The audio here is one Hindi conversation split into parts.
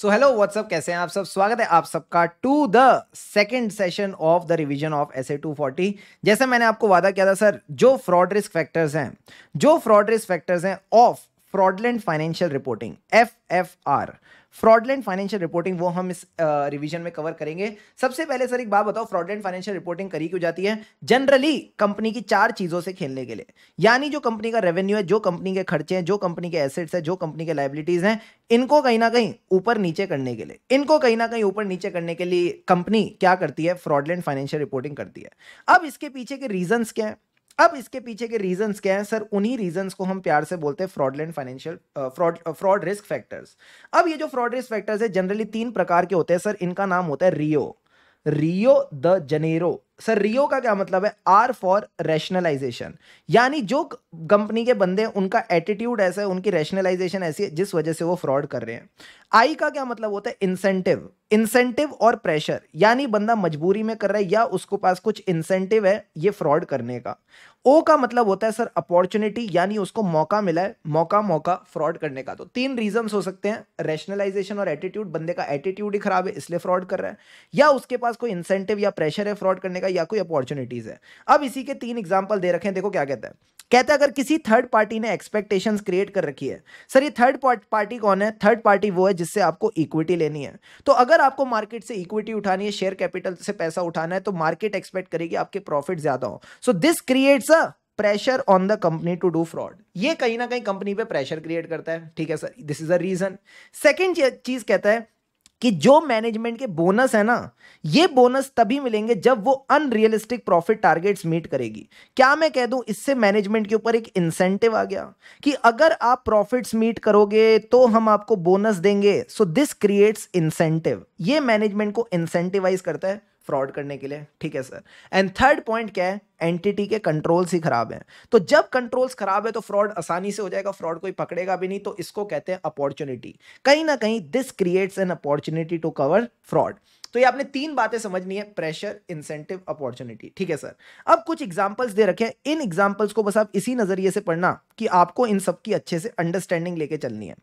सो हेलो व्हाट्सअप कैसे हैं आप सब स्वागत है आप सबका to the second session of the revision of S A two forty जैसे मैंने आपको वादा किया था सर जो फ्रॉड रिस्क फैक्टर्स हैं जो फ्रॉड रिस्क फैक्टर्स हैं of fraudulent financial reporting F F R fraudulent financial reporting वो हम इस रिवीजन में कवर करेंगे सबसे पहले सर एक बात बताओ फ्रॉडलैंड फाइनेंशियल रिपोर्टिंग करी क्यों जाती है जनरली कंपनी की चार चीज़ों से खेलने के लिए यानी जो कंपनी का रेवेन्यू है जो कंपनी के खर्चे हैं जो कंपनी के एसेट्स हैं जो कंपनी के लाइबिलिटीज़ हैं इनको कहीं ना कहीं ऊपर नीचे करने के लिए इनको कहीं ना कहीं ऊपर नीचे करने के लिए कंपनी क्या करती है फ्रॉडलैंड फाइनेंशियल रिपोर्टिंग करती है अब इसके पीछे के रीजन क्या है अब इसके पीछे के रीजंस क्या हैं सर उन्हीं रीजंस को हम प्यार से बोलते हैं fraudulent financial fraud fraud risk factors अब ये जो फ्रॉड रिस्क फैक्टर्स है जनरली तीन प्रकार के होते हैं सर इनका नाम होता है Rio Rio de Janeiro sir Rio का क्या मतलब है आर फॉर रैशनलाइजेशन यानी जो कंपनी के बंदे हैं उनका एटीट्यूड ऐसा है उनकी रैशनलाइजेशन ऐसी है जिस वजह से वो फ्रॉड कर रहे हैं आई का क्या मतलब होता है इंसेंटिव इंसेंटिव और प्रेशर यानी बंदा मजबूरी में कर रहा है या उसको पास कुछ इंसेंटिव है ये फ्रॉड करने का ओ का मतलब होता है सर अपॉर्चुनिटी यानी उसको मौका मिला है मौका मौका फ्रॉड करने का तो तीन रीजंस हो सकते हैं रैशनलाइजेशन और एटीट्यूड बंदे का एटीट्यूड ही खराब है इसलिए फ्रॉड कर रहा है या उसके पास कोई इंसेंटिव या प्रेशर है फ्रॉड करने का या कोई अपॉर्चुनिटीज़ है अब इसी के तीन एग्जाम्पल दे रखे हैं देखो क्या कहता है कहता है अगर किसी थर्ड पार्टी ने एक्सपेक्टेशंस क्रिएट कर रखी है सर ये थर्ड पार्टी कौन है थर्ड पार्टी वो है जिससे आपको इक्विटी लेनी है तो अगर आपको मार्केट से इक्विटी उठानी है शेयर कैपिटल से पैसा उठाना है तो मार्केट एक्सपेक्ट करेगी आपके प्रॉफिट ज्यादा हो so this creates a pressure on the company to do fraud ये कहीं ना कहीं कंपनी पे प्रेशर क्रिएट करता है ठीक है sir this is a reason second चीज कहता है कि जो मैनेजमेंट के बोनस है ना ये बोनस तभी मिलेंगे जब वो अनरियलिस्टिक प्रॉफिट टारगेट्स मीट करेगी क्या मैं कह दूं इससे मैनेजमेंट के ऊपर एक इंसेंटिव आ गया कि अगर आप प्रॉफिट्स मीट करोगे तो हम आपको बोनस देंगे सो दिस क्रिएट्स इंसेंटिव ये मैनेजमेंट को इंसेंटिवाइज करता है फ्रॉड करने के लिए ठीक है सर एंड थर्ड पॉइंट क्या है एंटिटी के कंट्रोल्स ही खराब हैं तो जब कंट्रोल्स खराब है तो फ्रॉड आसानी से हो जाएगा फ्रॉड कोई पकड़ेगा भी नहीं तो इसको कहते हैं अपॉर्चुनिटी कहीं ना कहीं this creates an opportunity to cover fraud तो ये आपने तीन बातें समझनी है प्रेशर इंसेंटिव अपॉर्चुनिटी ठीक है सर अब कुछ एग्जाम्पल्स दे रखे हैं इन एग्जाम्पल्स को बस आप इसी नज़रिए से पढ़ना कि आपको इन सब की अच्छे से अंडरस्टैंडिंग लेके चलनी है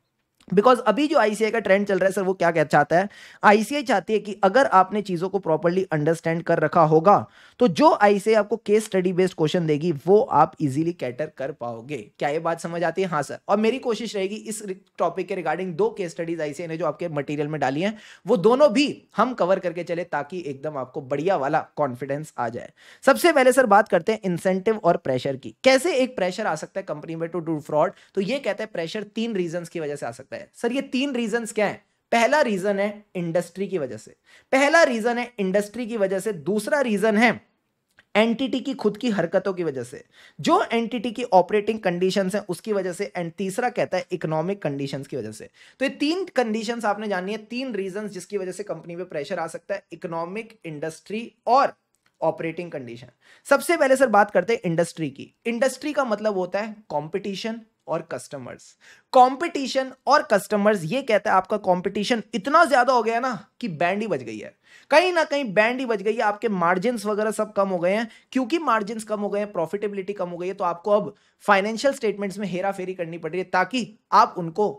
बिकॉज अभी जो आईसीआई का ट्रेंड चल रहा है सर वो क्या कहना चाहता है आईसीआई चाहती है कि अगर आपने चीज़ों को प्रॉपरली अंडरस्टैंड कर रखा होगा तो जो आईसीआई आपको केस स्टडी बेस्ड क्वेश्चन देगी वो आप इजीली कैटर कर पाओगे क्या ये बात समझ आती है हाँ सर और मेरी कोशिश रहेगी इस टॉपिक के रिगार्डिंग दो केस स्टडीज आईसीआई ने जो आपके मटीरियल में डाली है वो दोनों भी हम कवर करके चले ताकि एकदम आपको बढ़िया वाला कॉन्फिडेंस आ जाए सबसे पहले सर बात करते हैं इंसेंटिव और प्रेशर की कैसे एक प्रेशर आ सकता है कंपनी में टू डू फ्रॉड तो ये कहते हैं प्रेशर तीन रीजन की वजह से आ सकता है है सर ये तीन रीजंस क्या है पहला रीजन है इंडस्ट्री की वजह से पहला रीजन है इंडस्ट्री की वजह से दूसरा रीजन है एंटिटी की खुद की हरकतों की वजह से जो एंटिटी की ऑपरेटिंग कंडीशन है उसकी वजह से एंड तीसरा कहता है इकोनॉमिक कंडीशन की वजह से तो ये तीन कंडीशन आपने जाननी है तीन रीजन जिसकी वजह से कंपनी पे प्रेशर आ सकता है इकोनॉमिक इंडस्ट्री और ऑपरेटिंग कंडीशन सबसे पहले सर बात करते हैं इंडस्ट्री की इंडस्ट्री का मतलब होता है कॉम्पिटिशन और कस्टमर्स कंपटीशन और कस्टमर्स ये कहता है आपका कंपटीशन इतना ज्यादा हो गया ना कि बैंड ही बच गई है कहीं ना कहीं बैंड ही बच गई है आपके मार्जिन वगैरह सब कम हो गए हैं क्योंकि मार्जिन कम हो गए हैं प्रॉफिटेबिलिटी कम हो गई है तो आपको अब फाइनेंशियल स्टेटमेंट्स में हेरा फेरी करनी पड़ रही है ताकि आप उनको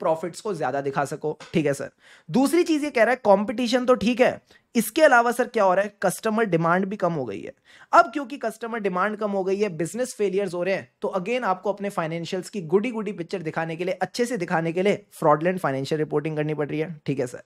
प्रॉफिट्स को ज्यादा दिखा सको ठीक है सर दूसरी चीज ये कह रहा है कंपटीशन तो ठीक है इसके अलावा सर क्या हो रहा है कस्टमर डिमांड भी कम हो गई है अब क्योंकि कस्टमर डिमांड कम हो गई है बिजनेस फेलियर्स हो रहे हैं तो अगेन आपको अपने फाइनेंशियल्स की गुडी गुडी पिक्चर दिखाने के लिए अच्छे से दिखाने के लिए फ्रॉडलैंड फाइनेंशियल रिपोर्टिंग करनी पड़ रही है ठीक है सर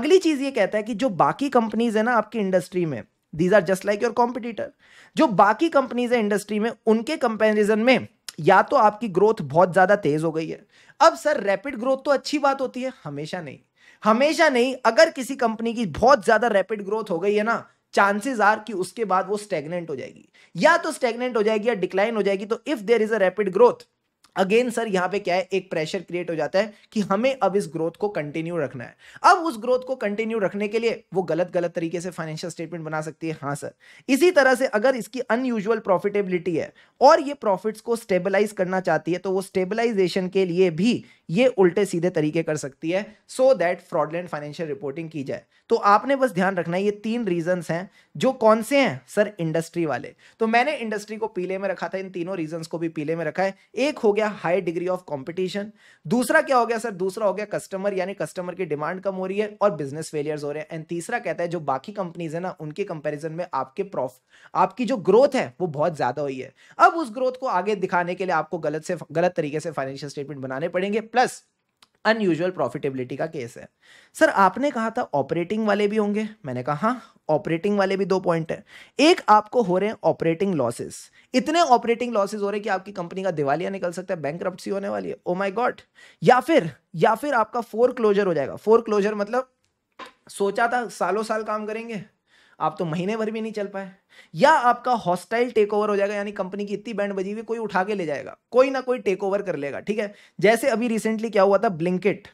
अगली चीज ये कहता है कि जो बाकी कंपनीज है ना आपकी इंडस्ट्री में these are just like your competitor जो बाकी कंपनीज है इंडस्ट्री में उनके कंपेरिजन में या तो आपकी ग्रोथ बहुत ज़्यादा तेज़ हो गई है अब सर रैपिड ग्रोथ तो अच्छी बात होती है हमेशा नहीं हमेशा नहीं अगर किसी कंपनी की बहुत ज़्यादा रैपिड ग्रोथ हो गई है ना चांसेस आर कि उसके बाद वो स्टेगनेंट हो जाएगी या तो स्टेगनेंट हो जाएगी या डिक्लाइन हो जाएगी तो if there is a rapid growth again sir यहां पे क्या है एक प्रेशर क्रिएट हो जाता है कि हमें अब इस ग्रोथ को कंटिन्यू रखना है अब उस ग्रोथ को कंटिन्यू रखने के लिए वो गलत गलत तरीके से फाइनेंशियल स्टेटमेंट बना सकती है हाँ सर इसी तरह से अगर इसकी अनयूजल प्रॉफिटेबिलिटी है और ये प्रॉफिट्स को स्टेबलाइज करना चाहती है तो वो स्टेबलाइजेशन के लिए भी ये उल्टे सीधे तरीके कर सकती है so that fraudulent financial reporting की जाए तो आपने बस ध्यान रखना ये तीन रीजंस हैं जो कौन से हैं सर इंडस्ट्री वाले तो मैंने इंडस्ट्री को पीले में रखा था इन तीनों रीजंस को भी पीले में रखा है एक हो गया हाई डिग्री ऑफ कॉम्पिटिशन दूसरा क्या हो गया सर दूसरा हो गया कस्टमर यानी कस्टमर की डिमांड कम हो रही है और बिजनेस फेलियर्स हो रहे हैं एंड तीसरा कहता है जो बाकी कंपनीज है ना उनके कंपेरिजन में आपके प्रॉफिट आपकी जो ग्रोथ है वो बहुत ज्यादा हुई है अब उस ग्रोथ को आगे दिखाने के लिए आपको गलत से गलत तरीके से फाइनेंशियल स्टेटमेंट बनाने पड़ेंगे प्लस अनयूजुअल प्रॉफिटेबिलिटी का केस है सर आपने कहा था ऑपरेटिंग वाले भी होंगे मैंने कहा हाँ ऑपरेटिंग वाले भी दो पॉइंट है एक आपको हो रहे हैं ऑपरेटिंग लॉसेस इतने ऑपरेटिंग लॉसेस हो रहे हैं कि आपकी कंपनी का दिवालिया निकल सकता है बैंक होने वाली है ओ माई गॉड या फिर या फिर आपका फोर क्लोजर हो जाएगा फोर क्लोजर मतलब सोचा था सालों साल काम करेंगे आप तो महीने भर भी नहीं चल पाए या आपका हॉस्टाइल टेक ओवर हो जाएगा यानी कंपनी की इतनी बैंड बजी हुई कोई उठा के ले जाएगा कोई ना कोई टेक ओवर कर लेगा ठीक है जैसे अभी रिसेंटली क्या हुआ था ब्लिंकिट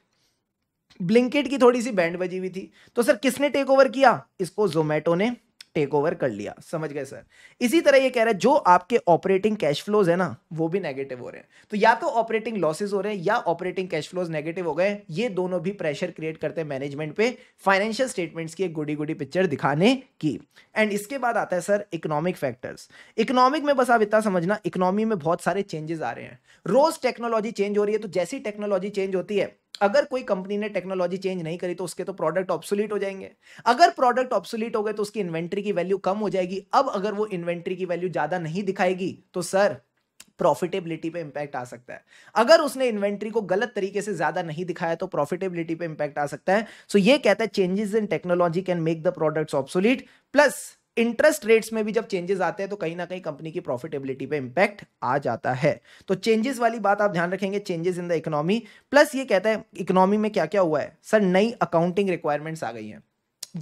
ब्लिंकिट की थोड़ी सी बैंड बजी हुई थी तो सर किसने टेक ओवर किया इसको जोमेटो ने टेक ओवर कर लिया समझ गए सर इसी तरह ये कह रहा है जो आपके ऑपरेटिंग कैश फ्लोज है ना वो भी नेगेटिव हो रहे हैं तो या तो ऑपरेटिंग लॉसेज हो रहे हैं या ऑपरेटिंग कैश फ्लोज नेगेटिव हो गए ये दोनों भी प्रेशर क्रिएट करते हैं मैनेजमेंट पे फाइनेंशियल स्टेटमेंट्स की एक गुडी गुडी पिक्चर दिखाने की एंड इसके बाद आता है सर इकोनॉमिक फैक्टर्स इकोनॉमिक में बस आप इतना समझना इकोनॉमी में बहुत सारे चेंजेस आ रहे हैं रोज टेक्नोलॉजी चेंज हो रही है तो जैसी टेक्नोलॉजी चेंज होती है अगर कोई कंपनी ने टेक्नोलॉजी चेंज नहीं करी तो उसके तो प्रोडक्ट ऑप्सुलट हो जाएंगे अगर प्रोडक्ट ऑब्सोलीट हो गए तो उसकी इन्वेंट्री की वैल्यू कम हो जाएगी अब अगर वो इन्वेंट्री की वैल्यू ज़्यादा नहीं दिखाएगी तो सर प्रॉफिटेबिलिटी पे इंपैक्ट आ सकता है अगर उसने इन्वेंट्री को गलत तरीके से ज़्यादा नहीं दिखाया तो प्रॉफिटेबिलिटी पे इंपैक्ट आ सकता है सो so ये कहता है changes in technology can make the products obsolete plus interest rates में भी जब चेंजेस आते हैं तो कहीं ना कहीं कंपनी की प्रॉफिटेबिलिटी पे इंपैक्ट आ जाता है तो चेंजेस वाली बात आप ध्यान रखेंगे changes in the economy plus ये कहता है इकोनॉमी में क्या क्या हुआ है सर नई अकाउंटिंग रिक्वायरमेंट्स आ गई हैं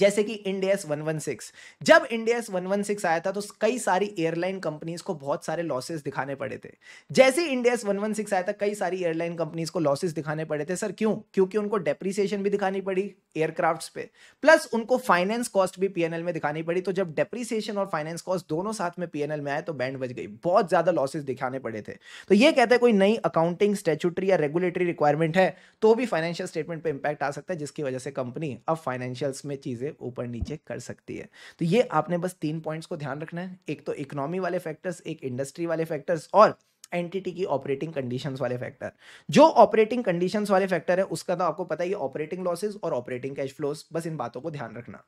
जैसे कि इंडियस 116 जब इंडियस 116 आया था तो कई सारी एयरलाइन कंपनीज को बहुत सारे लॉसेस दिखाने पड़े थे जैसे इंडियस 116 आया था कई सारी एयरलाइन कंपनीज को लॉसेस दिखाने पड़े थे सर क्यों क्योंकि उनको डेप्रिसिएशन भी दिखानी पड़ी एयरक्राफ्ट्स पे प्लस उनको फाइनेंस कॉस्ट भी पीएनएल में दिखानी पड़ी तो जब डेप्रिसिएशन और फाइनेंस कॉस्ट दोनों साथ में पीएनएल में आए तो बैंड बच गई बहुत ज्यादा लॉसेस दिखाने पड़े थे तो ये कहते हैं कोई नई अकाउंटिंग स्टेचुटरी या रेगुलेटरी रिक्वायरमेंट है तो भी फाइनेंशियल स्टेटमेंट पर इंपैक्ट आ सकता है जिसकी वजह से कंपनी अब फाइनेंशियल्स में चीज चीज़ें ऊपर नीचे कर सकती है तो ये आपने बस तीन पॉइंट्स को ध्यान रखना है एक तो इकोनॉमी वाले फैक्टर्स एक इंडस्ट्री वाले फैक्टर्स और एंटिटी की ऑपरेटिंग कंडीशंस वाले फैक्टर जो ऑपरेटिंग कंडीशंस वाले फैक्टर है उसका तो आपको पता ही ऑपरेटिंग लॉसेस और ऑपरेटिंग कैश फ्लोस बस इन बातों को ध्यान रखना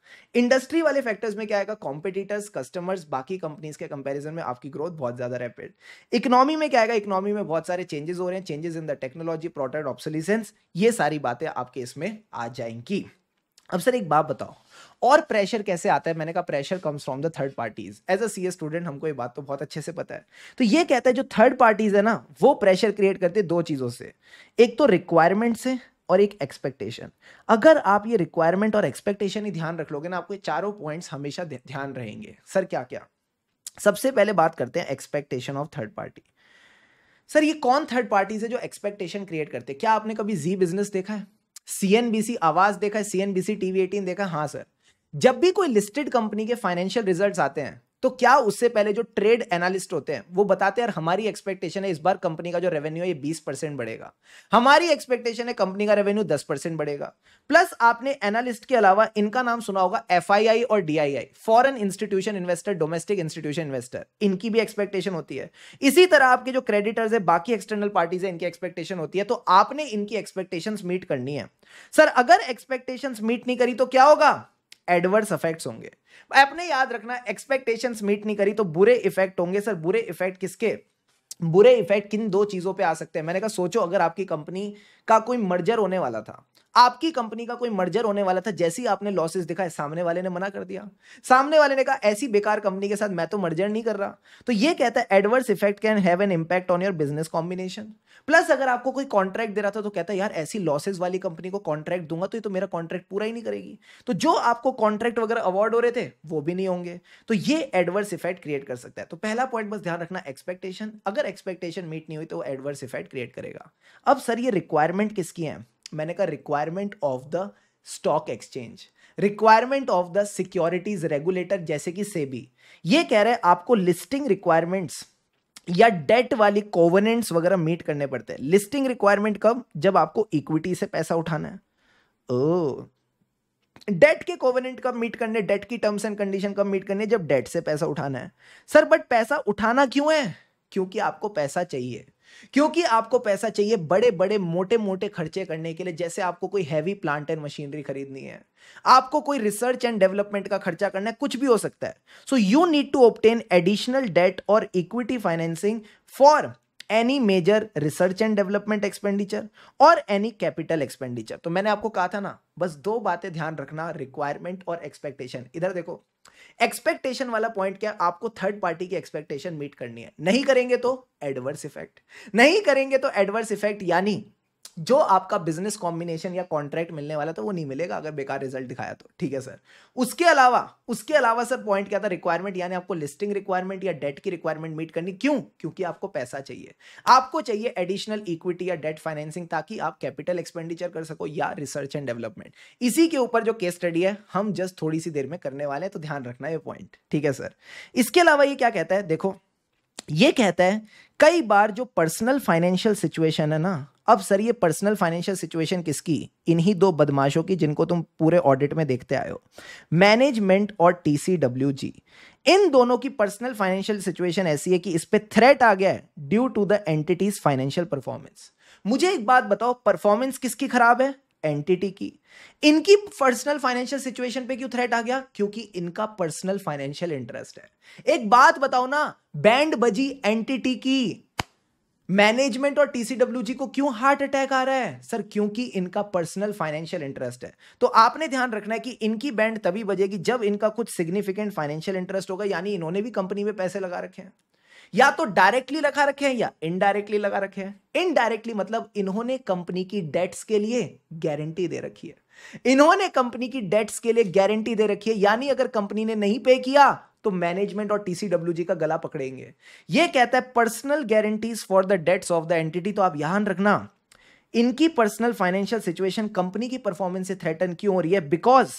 इंडस्ट्री वाले फैक्टर्स में क्या आएगा कॉम्पिटिटर्स कस्टमर्स बाकी कंपनीज के कंपेरिजन में आपकी ग्रोथ बहुत ज्यादा रैपिड इकोनॉमी में क्या आएगा इकोनॉमी में बहुत सारे चेंजेस हो रहे हैं changes in the technology product obsolescence ये सारी बातें आपके इसमें आ जाएंगी अब सर एक बात बताओ और प्रेशर कैसे आता है मैंने कहा pressure comes from the third parties as a C student हमको ये बात तो बहुत अच्छे से पता है तो ये कहता है जो थर्ड पार्टीज है ना वो प्रेशर क्रिएट करते दो चीज़ों से एक तो रिक्वायरमेंट से और एक एक्सपेक्टेशन अगर आप ये रिक्वायरमेंट और एक्सपेक्टेशन ही ध्यान रख लोगे ना आपको चारों पॉइंट्स हमेशा ध्यान रहेंगे सर क्या क्या सबसे पहले बात करते हैं expectation of third party sir ये कौन थर्ड पार्टी से जो एक्सपेक्टेशन क्रिएट करते हैं क्या आपने कभी जी बिजनेस देखा है सीएनबीसी आवाज देखा है सीएनबीसी टीवी एटीन देखा हाँ सर जब भी कोई लिस्टेड कंपनी के फाइनेंशियल रिजल्ट्स आते हैं तो क्या उससे पहले जो ट्रेड एनालिस्ट होते हैं वो बताते हैं हमारी एक्सपेक्टेशन है इस बार कंपनी का जो रेवेन्यू है ये बीस परसेंट बढ़ेगा हमारी एक्सपेक्टेशन है कंपनी का रेवेन्यू दस परसेंट बढ़ेगा प्लस आपने एनालिस्ट के अलावा इनका नाम सुना होगा एफ और D foreign institution investor domestic institution investor इनकी भी एक्सपेक्टेशन होती है इसी तरह आपके जो क्रेडिटर्स है बाकी एक्सटर्नल पार्टीज है इनकी एक्सपेक्टेशन होती है तो आपने इनकी एक्सपेक्टेशन मीट करनी है सर अगर एक्सपेक्टेशन मीट नहीं करी तो क्या होगा एडवर्स इफेक्ट्स होंगे आपने याद रखना एक्सपेक्टेशंस मीट नहीं करी तो बुरे इफेक्ट होंगे सर बुरे इफेक्ट किसके बुरे इफेक्ट किन दो चीज़ों पे आ सकते हैं मैंने कहा सोचो अगर आपकी कंपनी का कोई मर्जर होने वाला था आपकी कंपनी का कोई मर्जर होने वाला था जैसे ही आपने लॉसेस दिखाए सामने वाले ने मना कर दिया सामने वाले ने कहा ऐसी बेकार कंपनी के साथ मैं तो मर्जर नहीं कर रहा तो ये कहता है adverse effect can have an impact on your business combination plus अगर आपको कोई कॉन्ट्रैक्ट दे रहा था तो कहता है यार ऐसी लॉसेज वाली कंपनी को कॉन्ट्रैक्ट दूंगा तो ये तो मेरा कॉन्ट्रैक्ट पूरा ही नहीं करेगी तो जो आपको कॉन्ट्रैक्ट वगैरह अवार्ड हो रहे थे वो भी नहीं होंगे तो ये एडवर्स इफेक्ट क्रिएट कर सकता है तो पहला पॉइंट बस ध्यान रखना एक्सपेक्टेशन अगर एक्सपेक्टेशन मीट नहीं हुई तो एडवर्स इफेक्ट क्रिएट करेगा अब सर ये रिक्वायरमेंट रिक्वायरमेंट किसकी है मैंने कहा requirement of the stock exchange requirement of the securities regulator जैसे कि सेबी ये कह रहे हैं आपको लिस्टिंग रिक्वायरमेंट्स या डेट वाली कोवनेंट्स वगैरह मीट करने पड़ते हैं लिस्टिंग रिक्वायरमेंट कब जब आपको इक्विटी से पैसा उठाना है ओ oh. डेट के कोवनेंट कब मीट करने डेट की टर्म्स एंड कंडीशन कब मीट करने जब डेट से पैसा उठाना है सर बट पैसा उठाना क्यों है क्योंकि आपको पैसा चाहिए क्योंकि आपको पैसा चाहिए बड़े बड़े मोटे मोटे खर्चे करने के लिए जैसे आपको कोई हैवी प्लांट एंड मशीनरी खरीदनी है आपको कोई रिसर्च एंड डेवलपमेंट का खर्चा करना है कुछ भी हो सकता है so you need to obtain additional debt और equity financing for any major research and development expenditure और एनी कैपिटल एक्सपेंडिचर तो मैंने आपको कहा था ना बस दो बातें ध्यान रखना रिक्वायरमेंट और एक्सपेक्टेशन इधर देखो एक्सपेक्टेशन वाला पॉइंट क्या आपको थर्ड पार्टी की एक्सपेक्टेशन मीट करनी है नहीं करेंगे तो एडवर्स इफेक्ट नहीं करेंगे तो एडवर्स इफेक्ट यानी जो आपका बिजनेस कॉम्बिनेशन या कॉन्ट्रैक्ट मिलने वाला था वो नहीं मिलेगा अगर बेकार रिजल्ट दिखाया तो ठीक है सर उसके अलावा उसके अलावा सर पॉइंट क्या था रिक्वायरमेंट यानी आपको लिस्टिंग रिक्वायरमेंट या डेट की रिक्वायरमेंट मीट करनी क्यों क्योंकि आपको पैसा चाहिए आपको चाहिए एडिशनल इक्विटी या डेट फाइनेंसिंग ताकि आप कैपिटल एक्सपेंडिचर कर सको या रिसर्च एंड डेवलपमेंट इसी के ऊपर जो केस स्टडी है हम जस्ट थोड़ी सी देर में करने वाले हैं तो ध्यान रखना ये पॉइंट ठीक है सर इसके अलावा ये क्या कहता है देखो ये कहता है कई बार जो पर्सनल फाइनेंशियल सिचुएशन है ना अब सर ये पर्सनल फाइनेंशियल सिचुएशन किसकी इन्हीं दो बदमाशों की जिनको तुम पूरे ऑडिट में देखते आए हो मैनेजमेंट और टीसीडब्ल्यूजी इन दोनों की पर्सनल फाइनेंशियल सिचुएशन ऐसी है कि इस पर थ्रेट आ गया है due to the entity's financial performance मुझे एक बात बताओ परफॉर्मेंस किसकी खराब है एंटिटी की इनकी पर्सनल फाइनेंशियल सिचुएशन पे क्यों थ्रेट आ गया क्योंकि इनका पर्सनल फाइनेंशियल इंटरेस्ट है एक बात बताओ ना बैंड बजी एंटिटी की मैनेजमेंट और टीसीडब्ल्यू को क्यों हार्ट अटैक आ रहा है सर क्योंकि इनका पर्सनल फाइनेंशियल इंटरेस्ट है तो आपने ध्यान रखना है कि इनकी बैंड तभी बजेगी जब इनका कुछ सिग्निफिकेंट फाइनेंशियल इंटरेस्ट होगा यानी इन्होंने भी कंपनी में पैसे लगा रखे हैं या तो डायरेक्टली रखा रखे हैं या इनडायरेक्टली लगा रखे हैं इनडायरेक्टली मतलब इन्होंने कंपनी की डेट्स के लिए गारंटी दे रखी है इन्होंने कंपनी की डेट्स के लिए गारंटी दे रखी है यानी अगर कंपनी ने नहीं पे किया तो मैनेजमेंट और टीसीडब्ल्यू का गला पकड़ेंगे ये कहता है personal guarantees for the debts of the entity तो आप यहां रखना इनकी पर्सनल फाइनेंशियल सिचुएशन कंपनी की परफॉर्मेंस से थ्रेटन क्यों हो रही है बिकॉज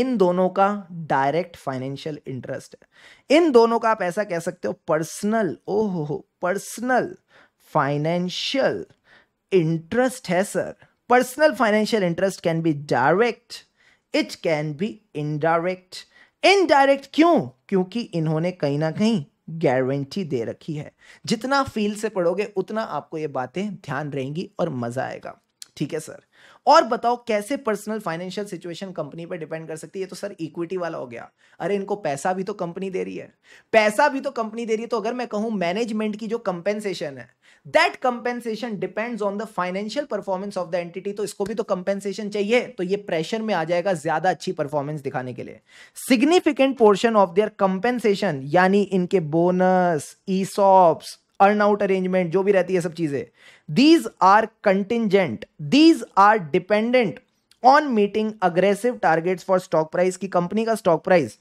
इन दोनों का डायरेक्ट फाइनेंशियल इंटरेस्ट है इन दोनों का आप ऐसा कह सकते हो पर्सनल ओहो हो पर्सनल फाइनेंशियल इंटरेस्ट है sir personal financial interest can be direct it can be indirect indirect क्यों क्योंकि इन्होंने कहीं ना कहीं गारंटी दे रखी है जितना फील से पढ़ोगे उतना आपको ये बातें ध्यान रहेंगी और मजा आएगा ठीक है सर और बताओ कैसे पर्सनल फाइनेंशियल सिचुएशन कंपनी पर डिपेंड कर सकती है तो सर इक्विटी वाला हो गया अरे इनको पैसा भी तो कंपनी दे रही है पैसा भी तो कंपनी दे रही है तो अगर मैं कहूं मैनेजमेंट की जो कंपेंसेशन है that compensation depends on the financial performance of the entity तो इसको भी तो कंपेंसेशन चाहिए तो ये प्रेशर में आ जाएगा ज्यादा अच्छी परफॉर्मेंस दिखाने के लिए significant portion of their compensation यानी इनके bonus ESOPs earn out arrangement जो भी रहती है सब चीजें these are contingent these are dependent on meeting aggressive targets for stock price की कंपनी का स्टॉक प्राइस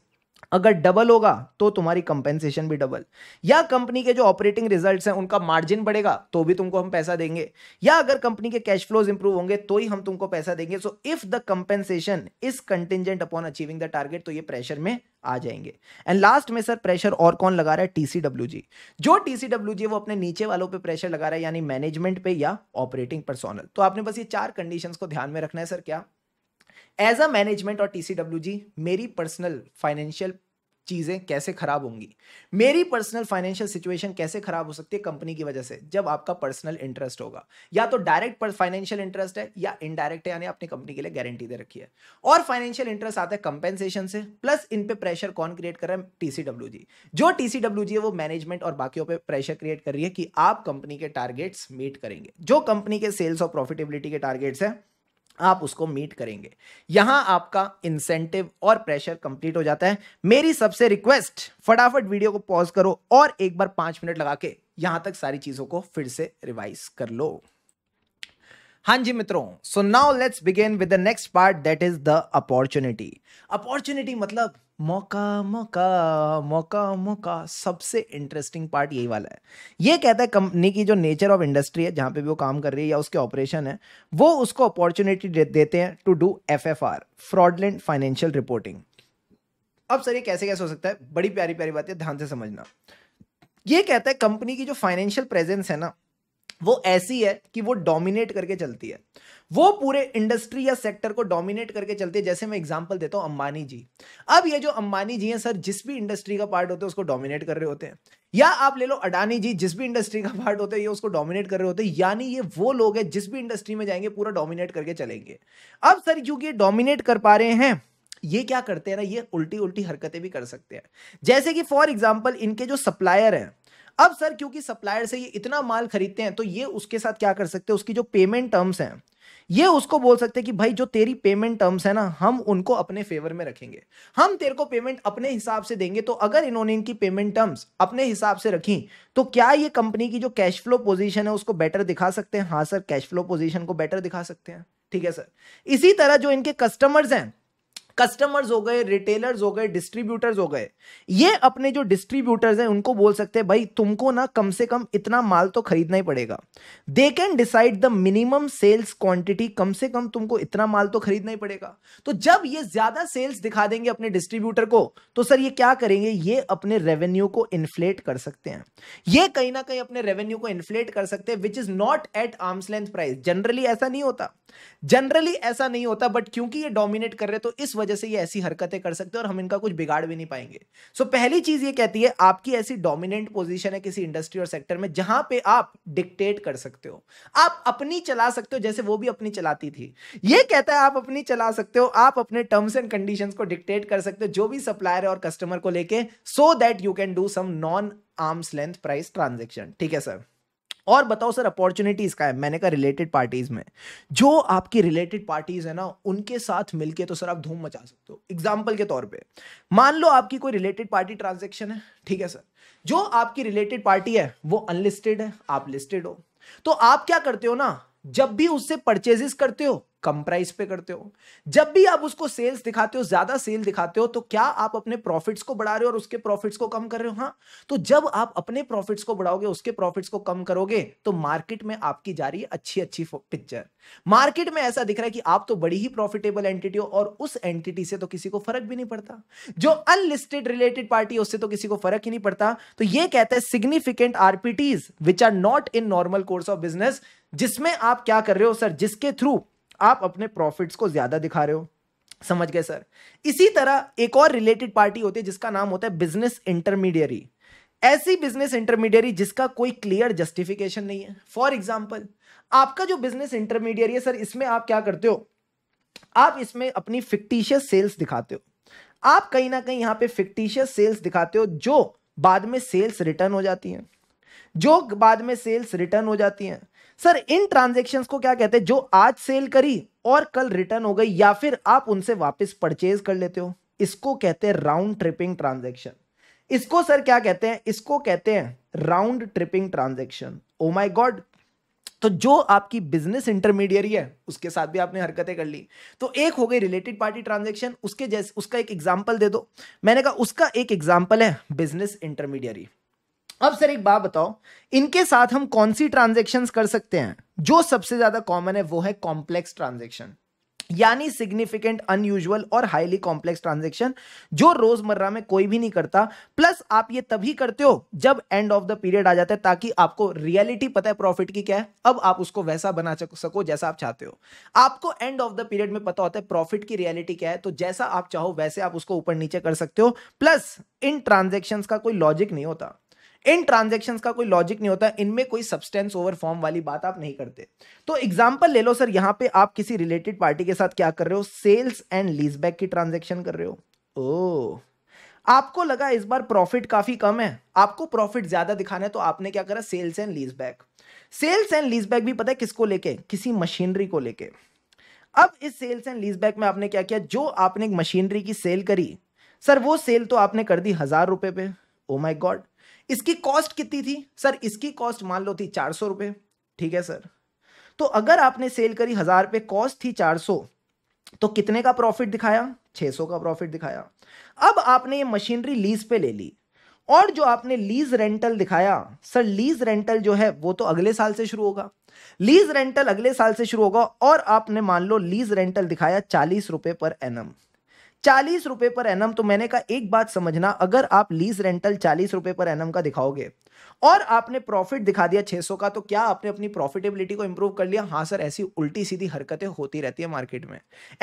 अगर डबल होगा तो तुम्हारी कंपेंसेशन भी डबल या कंपनी के जो ऑपरेटिंग रिजल्ट्स हैं उनका मार्जिन बढ़ेगा तो भी तुमको हम पैसा देंगे या अगर कंपनी के कैश फ्लोज इंप्रूव होंगे तो ही हम तुमको पैसा देंगे so if the compensation is contingent upon achieving the target तो ये प्रेशर में आ जाएंगे एंड लास्ट में सर प्रेशर और कौन लगा रहा है टीसीडब्ल्यू जी जो टीसीडब्ल्यू जी वो अपने नीचे वालों पे प्रेशर लगा रहा है यानी मैनेजमेंट पे या ऑपरेटिंग पर्सोनल तो आपने बस ये चार कंडीशंस को ध्यान में रखना है सर क्या एज अ मैनेजमेंट और जी मेरी पर्सनल फाइनेंशियल चीज़ें कैसे खराब होंगी मेरी पर्सनल फाइनेंशियल सिचुएशन कैसे खराब हो सकती है कंपनी की वजह से जब आपका पर्सनल इंटरेस्ट होगा या तो डायरेक्ट फाइनेंशियल इंटरेस्ट है या इनडायरेक्ट है यानी अपनी कंपनी के लिए गारंटी दे रखी है और फाइनेंशियल इंटरेस्ट आता है कंपेंसेशन से प्लस इन पे प्रेशर कौन क्रिएट कर रहा है जी जो जी है वो मैनेजमेंट और बाकियों पे प्रेशर क्रिएट कर रही है कि आप कंपनी के टारगेट्स मीट करेंगे जो कंपनी के सेल्स और प्रॉफिटेबिलिटी के टारगेट्स हैं आप उसको मीट करेंगे यहां आपका इंसेंटिव और प्रेशर कंप्लीट हो जाता है मेरी सबसे रिक्वेस्ट फटाफट वीडियो को पॉज करो और एक बार पांच मिनट लगा के यहां तक सारी चीजों को फिर से रिवाइज कर लो हाँ जी मित्रों so now let's begin with the next part that is the opportunity opportunity मतलब मौका मौका मौका मौका सबसे इंटरेस्टिंग पार्ट यही वाला है ये कहता है कंपनी की जो नेचर ऑफ इंडस्ट्री है जहां पे भी वो काम कर रही है या उसके ऑपरेशन है वो उसको अपॉर्चुनिटी दे, देते हैं to do F F R fraudulent financial reporting अब सर ये कैसे कैसे हो सकता है बड़ी प्यारी प्यारी बात है ध्यान से समझना ये कहता है कंपनी की जो फाइनेंशियल प्रेजेंस है ना वो ऐसी है कि वो डोमिनेट करके चलती है वो पूरे इंडस्ट्री या सेक्टर को डोमिनेट करके चलती है जैसे मैं एग्जांपल देता हूं अंबानी जी अब ये जो अंबानी जी हैं सर जिस भी इंडस्ट्री का पार्ट होते हैं उसको डोमिनेट कर रहे होते हैं या आप ले लो अडानी जी जिस भी इंडस्ट्री का पार्ट होते हैं ये उसको डोमिनेट कर रहे होते हैं यानी ये वो लोग हैं जिस भी इंडस्ट्री में जाएंगे पूरा डोमिनेट करके चलेंगे अब सर क्योंकि ये डोमिनेट कर पा रहे हैं ये क्या करते हैं ना ये उल्टी उल्टी हरकतें भी कर सकते हैं जैसे कि फॉर एग्जाम्पल इनके जो सप्लायर हैं अब सर क्योंकि सप्लायर से ये इतना माल खरीदते हैं तो ये उसके साथ क्या कर सकते हैं उसकी जो पेमेंट टर्म्स हैं ये उसको बोल सकते हैं कि भाई जो तेरी पेमेंट टर्म्स है ना हम उनको अपने फेवर में रखेंगे हम तेरे को पेमेंट अपने हिसाब से देंगे तो अगर इन्होंने इनकी पेमेंट टर्म्स अपने हिसाब से रखी तो क्या ये कंपनी की जो कैश फ्लो पोजीशन है उसको बेटर दिखा सकते हैं हाँ सर कैश फ्लो पोजीशन को बेटर दिखा सकते हैं ठीक है सर इसी तरह जो इनके कस्टमर्स हैं कस्टमर्स हो गए रिटेलर्स हो गए डिस्ट्रीब्यूटर्स हो गए ये अपने जो डिस्ट्रीब्यूटर्स हैं उनको बोल सकते हैं भाई तुमको ना कम से कम इतना माल तो खरीदना ही पड़ेगा they can decide the minimum sales quantity कम से कम तुमको इतना माल तो खरीदना ही पड़ेगा तो जब ये ज्यादा सेल्स दिखा देंगे अपने डिस्ट्रीब्यूटर को तो सर ये क्या करेंगे ये अपने रेवेन्यू को इन्फ्लेट कर सकते हैं ये कहीं ना कहीं अपने रेवेन्यू को इन्फ्लेट कर सकते हैं which is not at arm's length price generally ऐसा नहीं होता जनरली ऐसा नहीं होता बट क्योंकि ये डोमिनेट कर रहे तो इस वजह से ये ऐसी हरकतें कर सकते हैं और हम इनका कुछ बिगाड़ भी नहीं पाएंगे सो so, पहली चीज ये कहती है आपकी ऐसी डोमिनेंट पोजीशन है किसी इंडस्ट्री और सेक्टर में जहां पे आप डिक्टेट कर सकते हो आप अपनी चला सकते हो जैसे वो भी अपनी चलाती थी ये कहता है आप अपनी चला सकते हो आप अपने टर्म्स एंड कंडीशन को डिक्टेट कर सकते हो जो भी सप्लायर है और कस्टमर को लेके so that you can do some non arm's length price transaction ठीक है सर और बताओ सर अपॉर्चुनिटीज का है मैंने कहा रिलेटेड पार्टीज में जो आपकी रिलेटेड पार्टीज है ना उनके साथ मिलके तो सर आप धूम मचा सकते हो एग्जाम्पल के तौर पे मान लो आपकी कोई रिलेटेड पार्टी ट्रांजेक्शन है ठीक है सर जो आपकी रिलेटेड पार्टी है वो अनलिस्टेड है आप लिस्टेड हो तो आप क्या करते हो ना जब भी उससे परचेजेस करते हो कम प्राइस पे करते हो जब भी आप उसको सेल्स दिखाते हो ज्यादा सेल दिखाते हो तो क्या आप अपने प्रॉफिट्स को बढ़ा रहे हो और उसके प्रॉफिट्स को कम कर रहे हो हाँ तो जब आप अपने प्रॉफिट्स को बढ़ाओगे उसके प्रॉफिट्स को कम करोगे तो मार्केट में आपकी जा रही है अच्छी अच्छी पिक्चर मार्केट में ऐसा दिख रहा है कि आप तो बड़ी ही प्रॉफिटेबल एंटिटी हो और उस एंटिटी से तो किसी को फर्क भी नहीं पड़ता जो अनलिस्टेड रिलेटेड पार्टी उससे तो किसी को फर्क ही नहीं पड़ता तो ये कहता है significant RPTs which are not in normal course of business जिसमें आप क्या कर रहे हो सर जिसके थ्रू आप अपने प्रॉफिट्स को ज़्यादा दिखा रहे हो समझ गए सर इसी तरह एक और रिलेटेड पार्टी होती है जिसका नाम होता है बिजनेस इंटरमीडियरी ऐसी बिजनेस इंटरमीडियरी जिसका कोई क्लियर जस्टिफिकेशन नहीं है फॉर एग्जाम्पल आपका जो बिजनेस इंटरमीडियरी है सर इसमें आप क्या करते हो आप इसमें अपनी फिक्टिशियस सेल्स दिखाते हो आप कहीं ना कहीं यहां पे फिक्टिशियस सेल्स दिखाते हो जो बाद में सेल्स रिटर्न हो जाती हैं जो बाद में सेल्स रिटर्न हो जाती हैं सर इन ट्रांजेक्शन को क्या कहते हैं जो आज सेल करी और कल रिटर्न हो गई या फिर आप उनसे वापस परचेज कर लेते हो इसको कहते हैं राउंड ट्रिपिंग ट्रांजेक्शन इसको सर क्या कहते हैं इसको कहते हैं round tripping transaction oh my God तो जो आपकी बिजनेस इंटरमीडियरी है उसके साथ भी आपने हरकतें कर ली तो एक हो गई रिलेटेड पार्टी ट्रांजेक्शन उसके जैसे उसका एक एग्जाम्पल दे दो मैंने कहा उसका एक एग्जाम्पल है बिजनेस इंटरमीडियरी अब सर एक बात बताओ इनके साथ हम कौन सी ट्रांजेक्शन कर सकते हैं जो सबसे ज्यादा कॉमन है वो है कॉम्प्लेक्स ट्रांजेक्शन यानी सिग्निफिकेंट अनयूजुअल और हाईली कॉम्प्लेक्स ट्रांजेक्शन जो रोजमर्रा में कोई भी नहीं करता प्लस आप ये तभी करते हो जब एंड ऑफ द पीरियड आ जाता है ताकि आपको रियलिटी पता है प्रॉफिट की क्या है अब आप उसको वैसा बना सको जैसा आप चाहते हो आपको एंड ऑफ द पीरियड में पता होता है प्रॉफिट की रियलिटी क्या है तो जैसा आप चाहो वैसे आप उसको ऊपर नीचे कर सकते हो प्लस इन ट्रांजेक्शन का कोई लॉजिक नहीं होता इन ट्रांजेक्शन का कोई लॉजिक नहीं होता इनमें कोई सब्सटेंस ओवर फॉर्म वाली बात आप नहीं करते तो एग्जाम्पल ले लो सर यहां पे आप किसी रिलेटेड पार्टी के साथ क्या कर रहे हो सेल्स एंड लीजबैक की ट्रांजेक्शन कर रहे हो ओ आपको लगा इस बार प्रॉफिट काफी कम है आपको प्रॉफिट ज्यादा दिखाना है तो आपने क्या करा sales and lease back sales and lease back भी पता है किसको लेके किसी मशीनरी को लेके अब इस सेल्स एंड लीज बैक में आपने क्या किया जो आपने मशीनरी की सेल करी सर वो सेल तो आपने कर दी हजार रुपए पे ओ माई गॉड इसकी कॉस्ट कितनी थी सर इसकी कॉस्ट मान लो थी चार सौ रुपये ठीक है सर तो अगर आपने सेल करी हज़ार रुपए कॉस्ट थी चार सौ तो कितने का प्रॉफिट दिखाया छः सौ का प्रॉफिट दिखाया अब आपने ये मशीनरी लीज पे ले ली और जो आपने लीज रेंटल दिखाया सर लीज रेंटल जो है वो तो अगले साल से शुरू होगा लीज रेंटल अगले साल से शुरू होगा और आपने मान लो लीज रेंटल दिखाया चालीस रुपये पर एनम चालीस रुपए पर एनम तो मैंने कहा एक बात समझना अगर आप लीज रेंटल चालीस रुपए पर एनम का दिखाओगे और आपने प्रॉफिट दिखा दिया सौ का तो क्या आपने अपनी प्रॉफिटेबिलिटी को इंप्रूव कर लिया हाँ सर ऐसी उल्टी सीधी हरकतें होती रहती है मार्केट में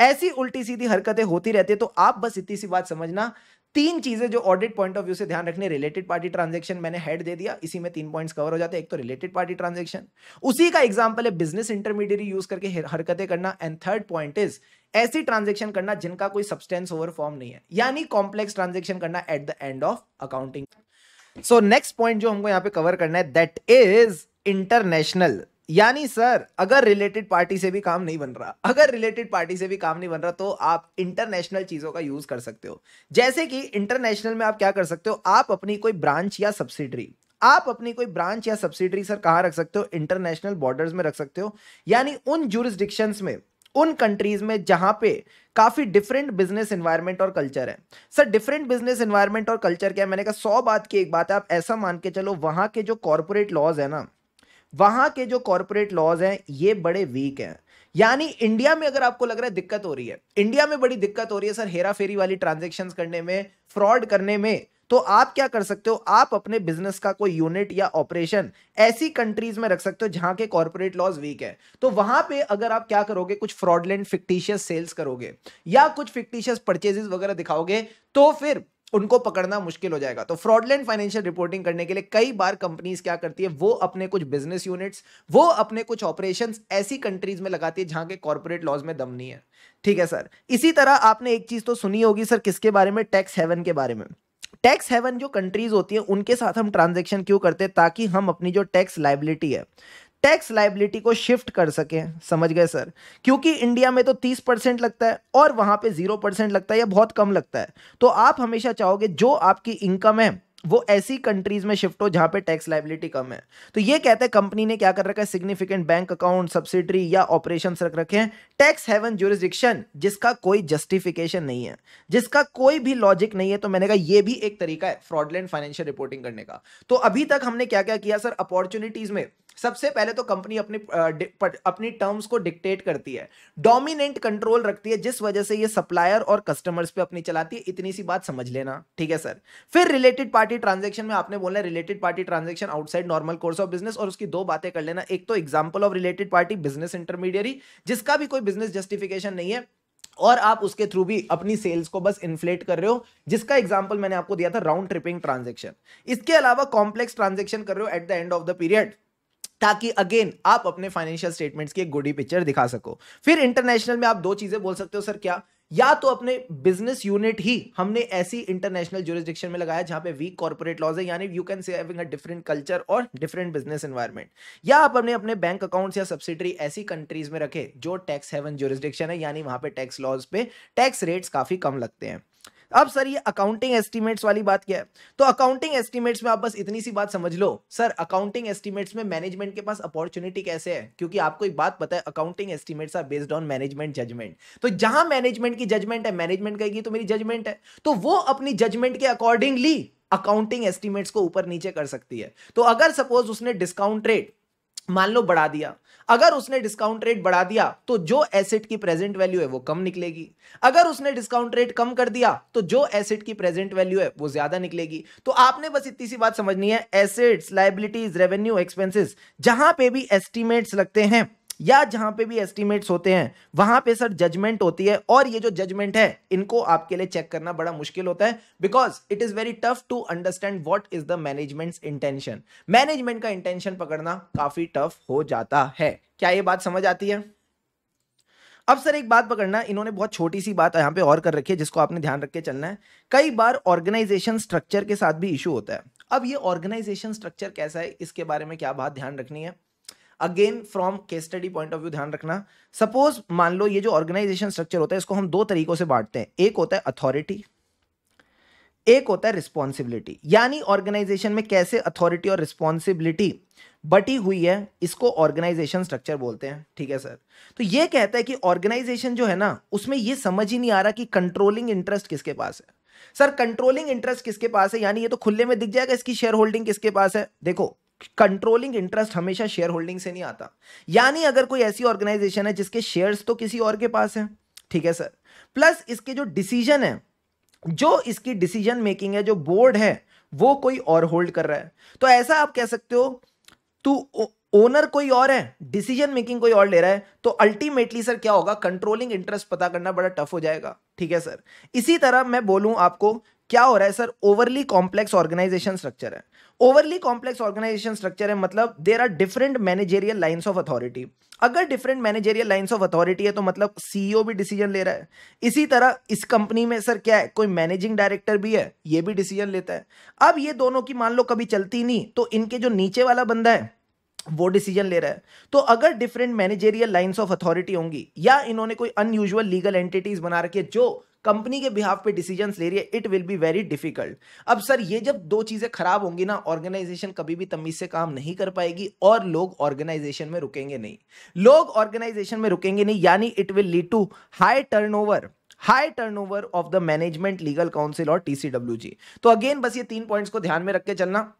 ऐसी उल्टी सीधी हरकतें होती रहती है तो आप बस इतनी सी बात समझना तीन चीजें जो ऑडिट पॉइंट ऑफ व्यू से ध्यान रखने रिलेटेड पार्टी ट्रांजेक्शन मैंने हेड दे दिया इसी में तीन पॉइंट्स कवर हो जाते हैं एक तो रिलेटेड पार्टी ट्रांजेक्शन उसी का एग्जाम्पल है बिजनेस इंटरमीडिएट यूज करके हरकतें करना एंड थर्ड पॉइंट इज ऐसी ट्रांजेक्शन करना जिनका कोई सब्सटेंस ओवर फॉर्म नहीं है यानी कॉम्प्लेक्स ट्रांजेक्शन करना at the end of accounting so next point जो हमको यहाँ पे कवर करना है दैट इज इंटरनेशनल यानी सर अगर रिलेटेड पार्टी से भी काम नहीं बन रहा अगर रिलेटेड पार्टी से भी काम नहीं बन रहा तो आप इंटरनेशनल चीज़ों का यूज़ कर सकते हो जैसे कि इंटरनेशनल में आप क्या कर सकते हो आप अपनी कोई ब्रांच या सब्सिडरी आप अपनी कोई ब्रांच या सब्सिडरी सर कहां रख सकते हो इंटरनेशनल बॉर्डर्स में रख सकते हो यानी उन जूरिस्डिक्शन में उन कंट्रीज में जहां पे काफ़ी डिफरेंट बिजनेस इन्वायरमेंट और कल्चर है सर डिफरेंट बिजनेस इन्वायरमेंट और कल्चर क्या है मैंने कहा सौ बात की एक बात है आप ऐसा मान के चलो वहां के जो कॉरपोरेट लॉज है ना वहां के जो कॉरपोरेट लॉज हैं ये बड़े वीक हैं यानी इंडिया में अगर आपको लग रहा है दिक्कत हो रही है इंडिया में बड़ी दिक्कत हो रही है सर हेरा फेरी वाली ट्रांजेक्शन करने में फ्रॉड करने में तो आप क्या कर सकते हो आप अपने बिजनेस का कोई यूनिट या ऑपरेशन ऐसी कंट्रीज में रख सकते हो जहां के कॉर्पोरेट लॉज वीक है तो वहां पे अगर आप क्या करोगे कुछ फ्रॉडलैंड फिक्टिशियस सेल्स करोगे या कुछ फिक्टिशियस परचेजेस वगैरह दिखाओगे तो फिर उनको पकड़ना मुश्किल हो जाएगा तो फ्रॉडलैंड फाइनेंशियल रिपोर्टिंग करने के लिए कई बार कंपनीज क्या करती है वो अपने कुछ बिजनेस यूनिट्स वो अपने कुछ ऑपरेशन ऐसी कंट्रीज में लगाती है जहां के कॉर्पोरेट लॉज में दम नहीं है ठीक है सर इसी तरह आपने एक चीज तो सुनी होगी सर किसके बारे में टैक्स हेवन के बारे में टैक्स हेवन जो कंट्रीज होती है उनके साथ हम ट्रांजेक्शन क्यों करते हैं ताकि हम अपनी जो टैक्स लाइबिलिटी है टैक्स लाइबिलिटी को शिफ्ट कर सके समझ गए सर क्योंकि इंडिया में तो 30 परसेंट लगता है और वहां पे जीरो परसेंट लगता है या बहुत कम लगता है तो आप हमेशा चाहोगे जो आपकी इनकम है वो ऐसी कंट्रीज में शिफ्ट हो जहां पे टैक्स लाइबिलिटी कम है तो ये कहते हैं कंपनी ने क्या कर रखा है सिग्निफिकेंट बैंक अकाउंट सब्सिडरी या ऑपरेशन रख रखे हैं टैक्स हेवन ज्यूरिस्डिक्शन जिसका कोई जस्टिफिकेशन नहीं है जिसका कोई भी लॉजिक नहीं है तो मैंने कहा ये भी एक तरीका है फ्रॉडलैंड फाइनेंशियल रिपोर्टिंग करने का तो अभी तक हमने क्या क्या किया सर अपॉर्चुनिटीज में सबसे पहले तो कंपनी अपनी अपनी टर्म्स को डिक्टेट करती है डोमिनेंट कंट्रोल रखती है जिस वजह से ये सप्लायर और कस्टमर्स पे अपनी चलाती है इतनी सी बात समझ लेना ठीक है सर फिर रिलेटेड पार्टी ट्रांजेक्शन में आपने बोलना related party transaction outside normal course of business और उसकी दो बातें कर लेना एक तो example of related party business intermediary जिसका भी कोई बिजनेस जस्टिफिकेशन नहीं है और आप उसके थ्रू भी अपनी सेल्स को बस इन्फ्लेट कर रहे हो जिसका एग्जाम्पल मैंने आपको दिया था राउंड ट्रिपिंग ट्रांजेक्शन इसके अलावा कॉम्प्लेक्स ट्रांजेक्शन कर रहे हो at the end of the period ताकि अगेन आप अपने फाइनेंशियल स्टेटमेंट्स की एक गुडी पिक्चर दिखा सको फिर इंटरनेशनल में आप दो चीजें बोल सकते हो सर क्या या तो अपने बिजनेस यूनिट ही हमने ऐसी इंटरनेशनल जोरिस्डिक्शन में लगाया जहां पे वीक कॉर्पोरेट लॉज है यानी you can say having a different culture और डिफरेंट बिजनेस एनवायरनमेंट या आप अपने अपने बैंक अकाउंट्स या सब्सिडरी ऐसी कंट्रीज में रखे जो टैक्स हेवन जोरिस्डिक्शन है यानी वहां पे टैक्स लॉज पे टैक्स रेट्स काफी कम लगते हैं अब सर ये अकाउंटिंग एस्टिमेट्स वाली बात क्या है तो अकाउंटिंग एस्टिमेट्स में आप बस इतनी सी बात समझ लो सर अकाउंटिंग एस्टिमेट्स में मैनेजमेंट के पास अपॉर्चुनिटी कैसे है क्योंकि आपको एक बात पता है accounting estimates are based on management judgement तो जहां मैनेजमेंट की जजमेंट है मैनेजमेंट कहेगी तो मेरी जजमेंट है तो वो अपनी जजमेंट के अकॉर्डिंगली अकाउंटिंग एस्टिमेट्स को ऊपर नीचे कर सकती है तो अगर सपोज उसने डिस्काउंट रेट मान लो बढ़ा दिया अगर उसने डिस्काउंट रेट बढ़ा दिया तो जो एसेट की प्रेजेंट वैल्यू है वो कम निकलेगी अगर उसने डिस्काउंट रेट कम कर दिया तो जो एसेट की प्रेजेंट वैल्यू है वो ज्यादा निकलेगी तो आपने बस इतनी सी बात समझनी है एसेट्स लाइबिलिटीज रेवेन्यू एक्सपेंसिस जहां पे भी एस्टिमेट्स लगते हैं या जहां पे भी एस्टिमेट्स होते हैं वहां पे सर जजमेंट होती है और ये जो जजमेंट है इनको आपके लिए चेक करना बड़ा मुश्किल होता है because it is very tough to understand what is the management intention management का इंटेंशन पकड़ना काफी टफ हो जाता है क्या ये बात समझ आती है अब सर एक बात पकड़ना इन्होंने बहुत छोटी सी बात यहाँ पे और कर रखी है जिसको आपने ध्यान रख के चलना है कई बार ऑर्गेनाइजेशन स्ट्रक्चर के साथ भी इशू होता है अब ये ऑर्गेनाइजेशन स्ट्रक्चर कैसा है इसके बारे में क्या बात ध्यान रखनी है again from case study point of view ध्यान रखना सपोज मान लो ये जो ऑर्गेनाइजेशन स्ट्रक्चर होता है इसको हम दो तरीकों से बांटते हैं एक होता है अथॉरिटी एक होता है रिस्पॉन्सिबिलिटी यानी ऑर्गेनाइजेशन में कैसे अथॉरिटी और रिस्पॉन्सिबिलिटी बटी हुई है इसको ऑर्गेनाइजेशन स्ट्रक्चर बोलते हैं ठीक है सर तो ये कहता है कि ऑर्गेनाइजेशन जो है ना उसमें ये समझ ही नहीं आ रहा कि कंट्रोलिंग इंटरेस्ट किसके पास है सर कंट्रोलिंग इंटरेस्ट किसके पास है यानी ये तो खुले में दिख जाएगा इसकी शेयर होल्डिंग किसके पास है देखो कंट्रोलिंग इंटरेस्ट हमेशा शेयर होल्डिंग से नहीं आता यानी अगर कोई ऐसी ऑर्गेनाइजेशन है जिसके शेयर्स तो किसी और के पास है ठीक है सर प्लस इसके जो डिसीजन है जो इसकी डिसीजन मेकिंग है जो बोर्ड है वो कोई और होल्ड कर रहा है तो ऐसा आप कह सकते हो तू ओनर कोई और है डिसीजन मेकिंग कोई और ले रहा है तो अल्टीमेटली सर क्या होगा कंट्रोलिंग इंटरेस्ट पता करना बड़ा टफ हो जाएगा ठीक है सर इसी तरह मैं बोलूं आपको क्या हो रहा है sir overly complex organisation structure है ओवरली कॉम्प्लेक्स ऑर्गेनाइजेशन स्ट्रक्चर है मतलब there are different managerial lines of authority अगर different managerial lines of authority है तो मतलब सीईओ e भी डिसीजन ले रहा है इसी तरह इस कंपनी में सर क्या है कोई मैनेजिंग डायरेक्टर भी है ये भी डिसीजन लेता है अब ये दोनों की मान लो कभी चलती नहीं तो इनके जो नीचे वाला बंदा है वो डिसीजन ले रहा है तो अगर different managerial lines of authority होंगी या इन्होंने कोई अनयूजल लीगल एंटिटीज बना रखी है जो कंपनी के बिहाफ पे डिसीजन ले रही है it will be very difficult अब सर ये जब दो चीज़ें खराब होंगी ना ऑर्गेनाइजेशन कभी भी तमीज से काम नहीं कर पाएगी और लोग ऑर्गेनाइजेशन में रुकेंगे नहीं लोग ऑर्गेनाइजेशन में रुकेंगे नहीं यानी it will lead to high turn high turnover of the management legal counsel और टीसीडब्ल्यूजी तो अगेन बस ये तीन पॉइंट्स को ध्यान में रख के चलना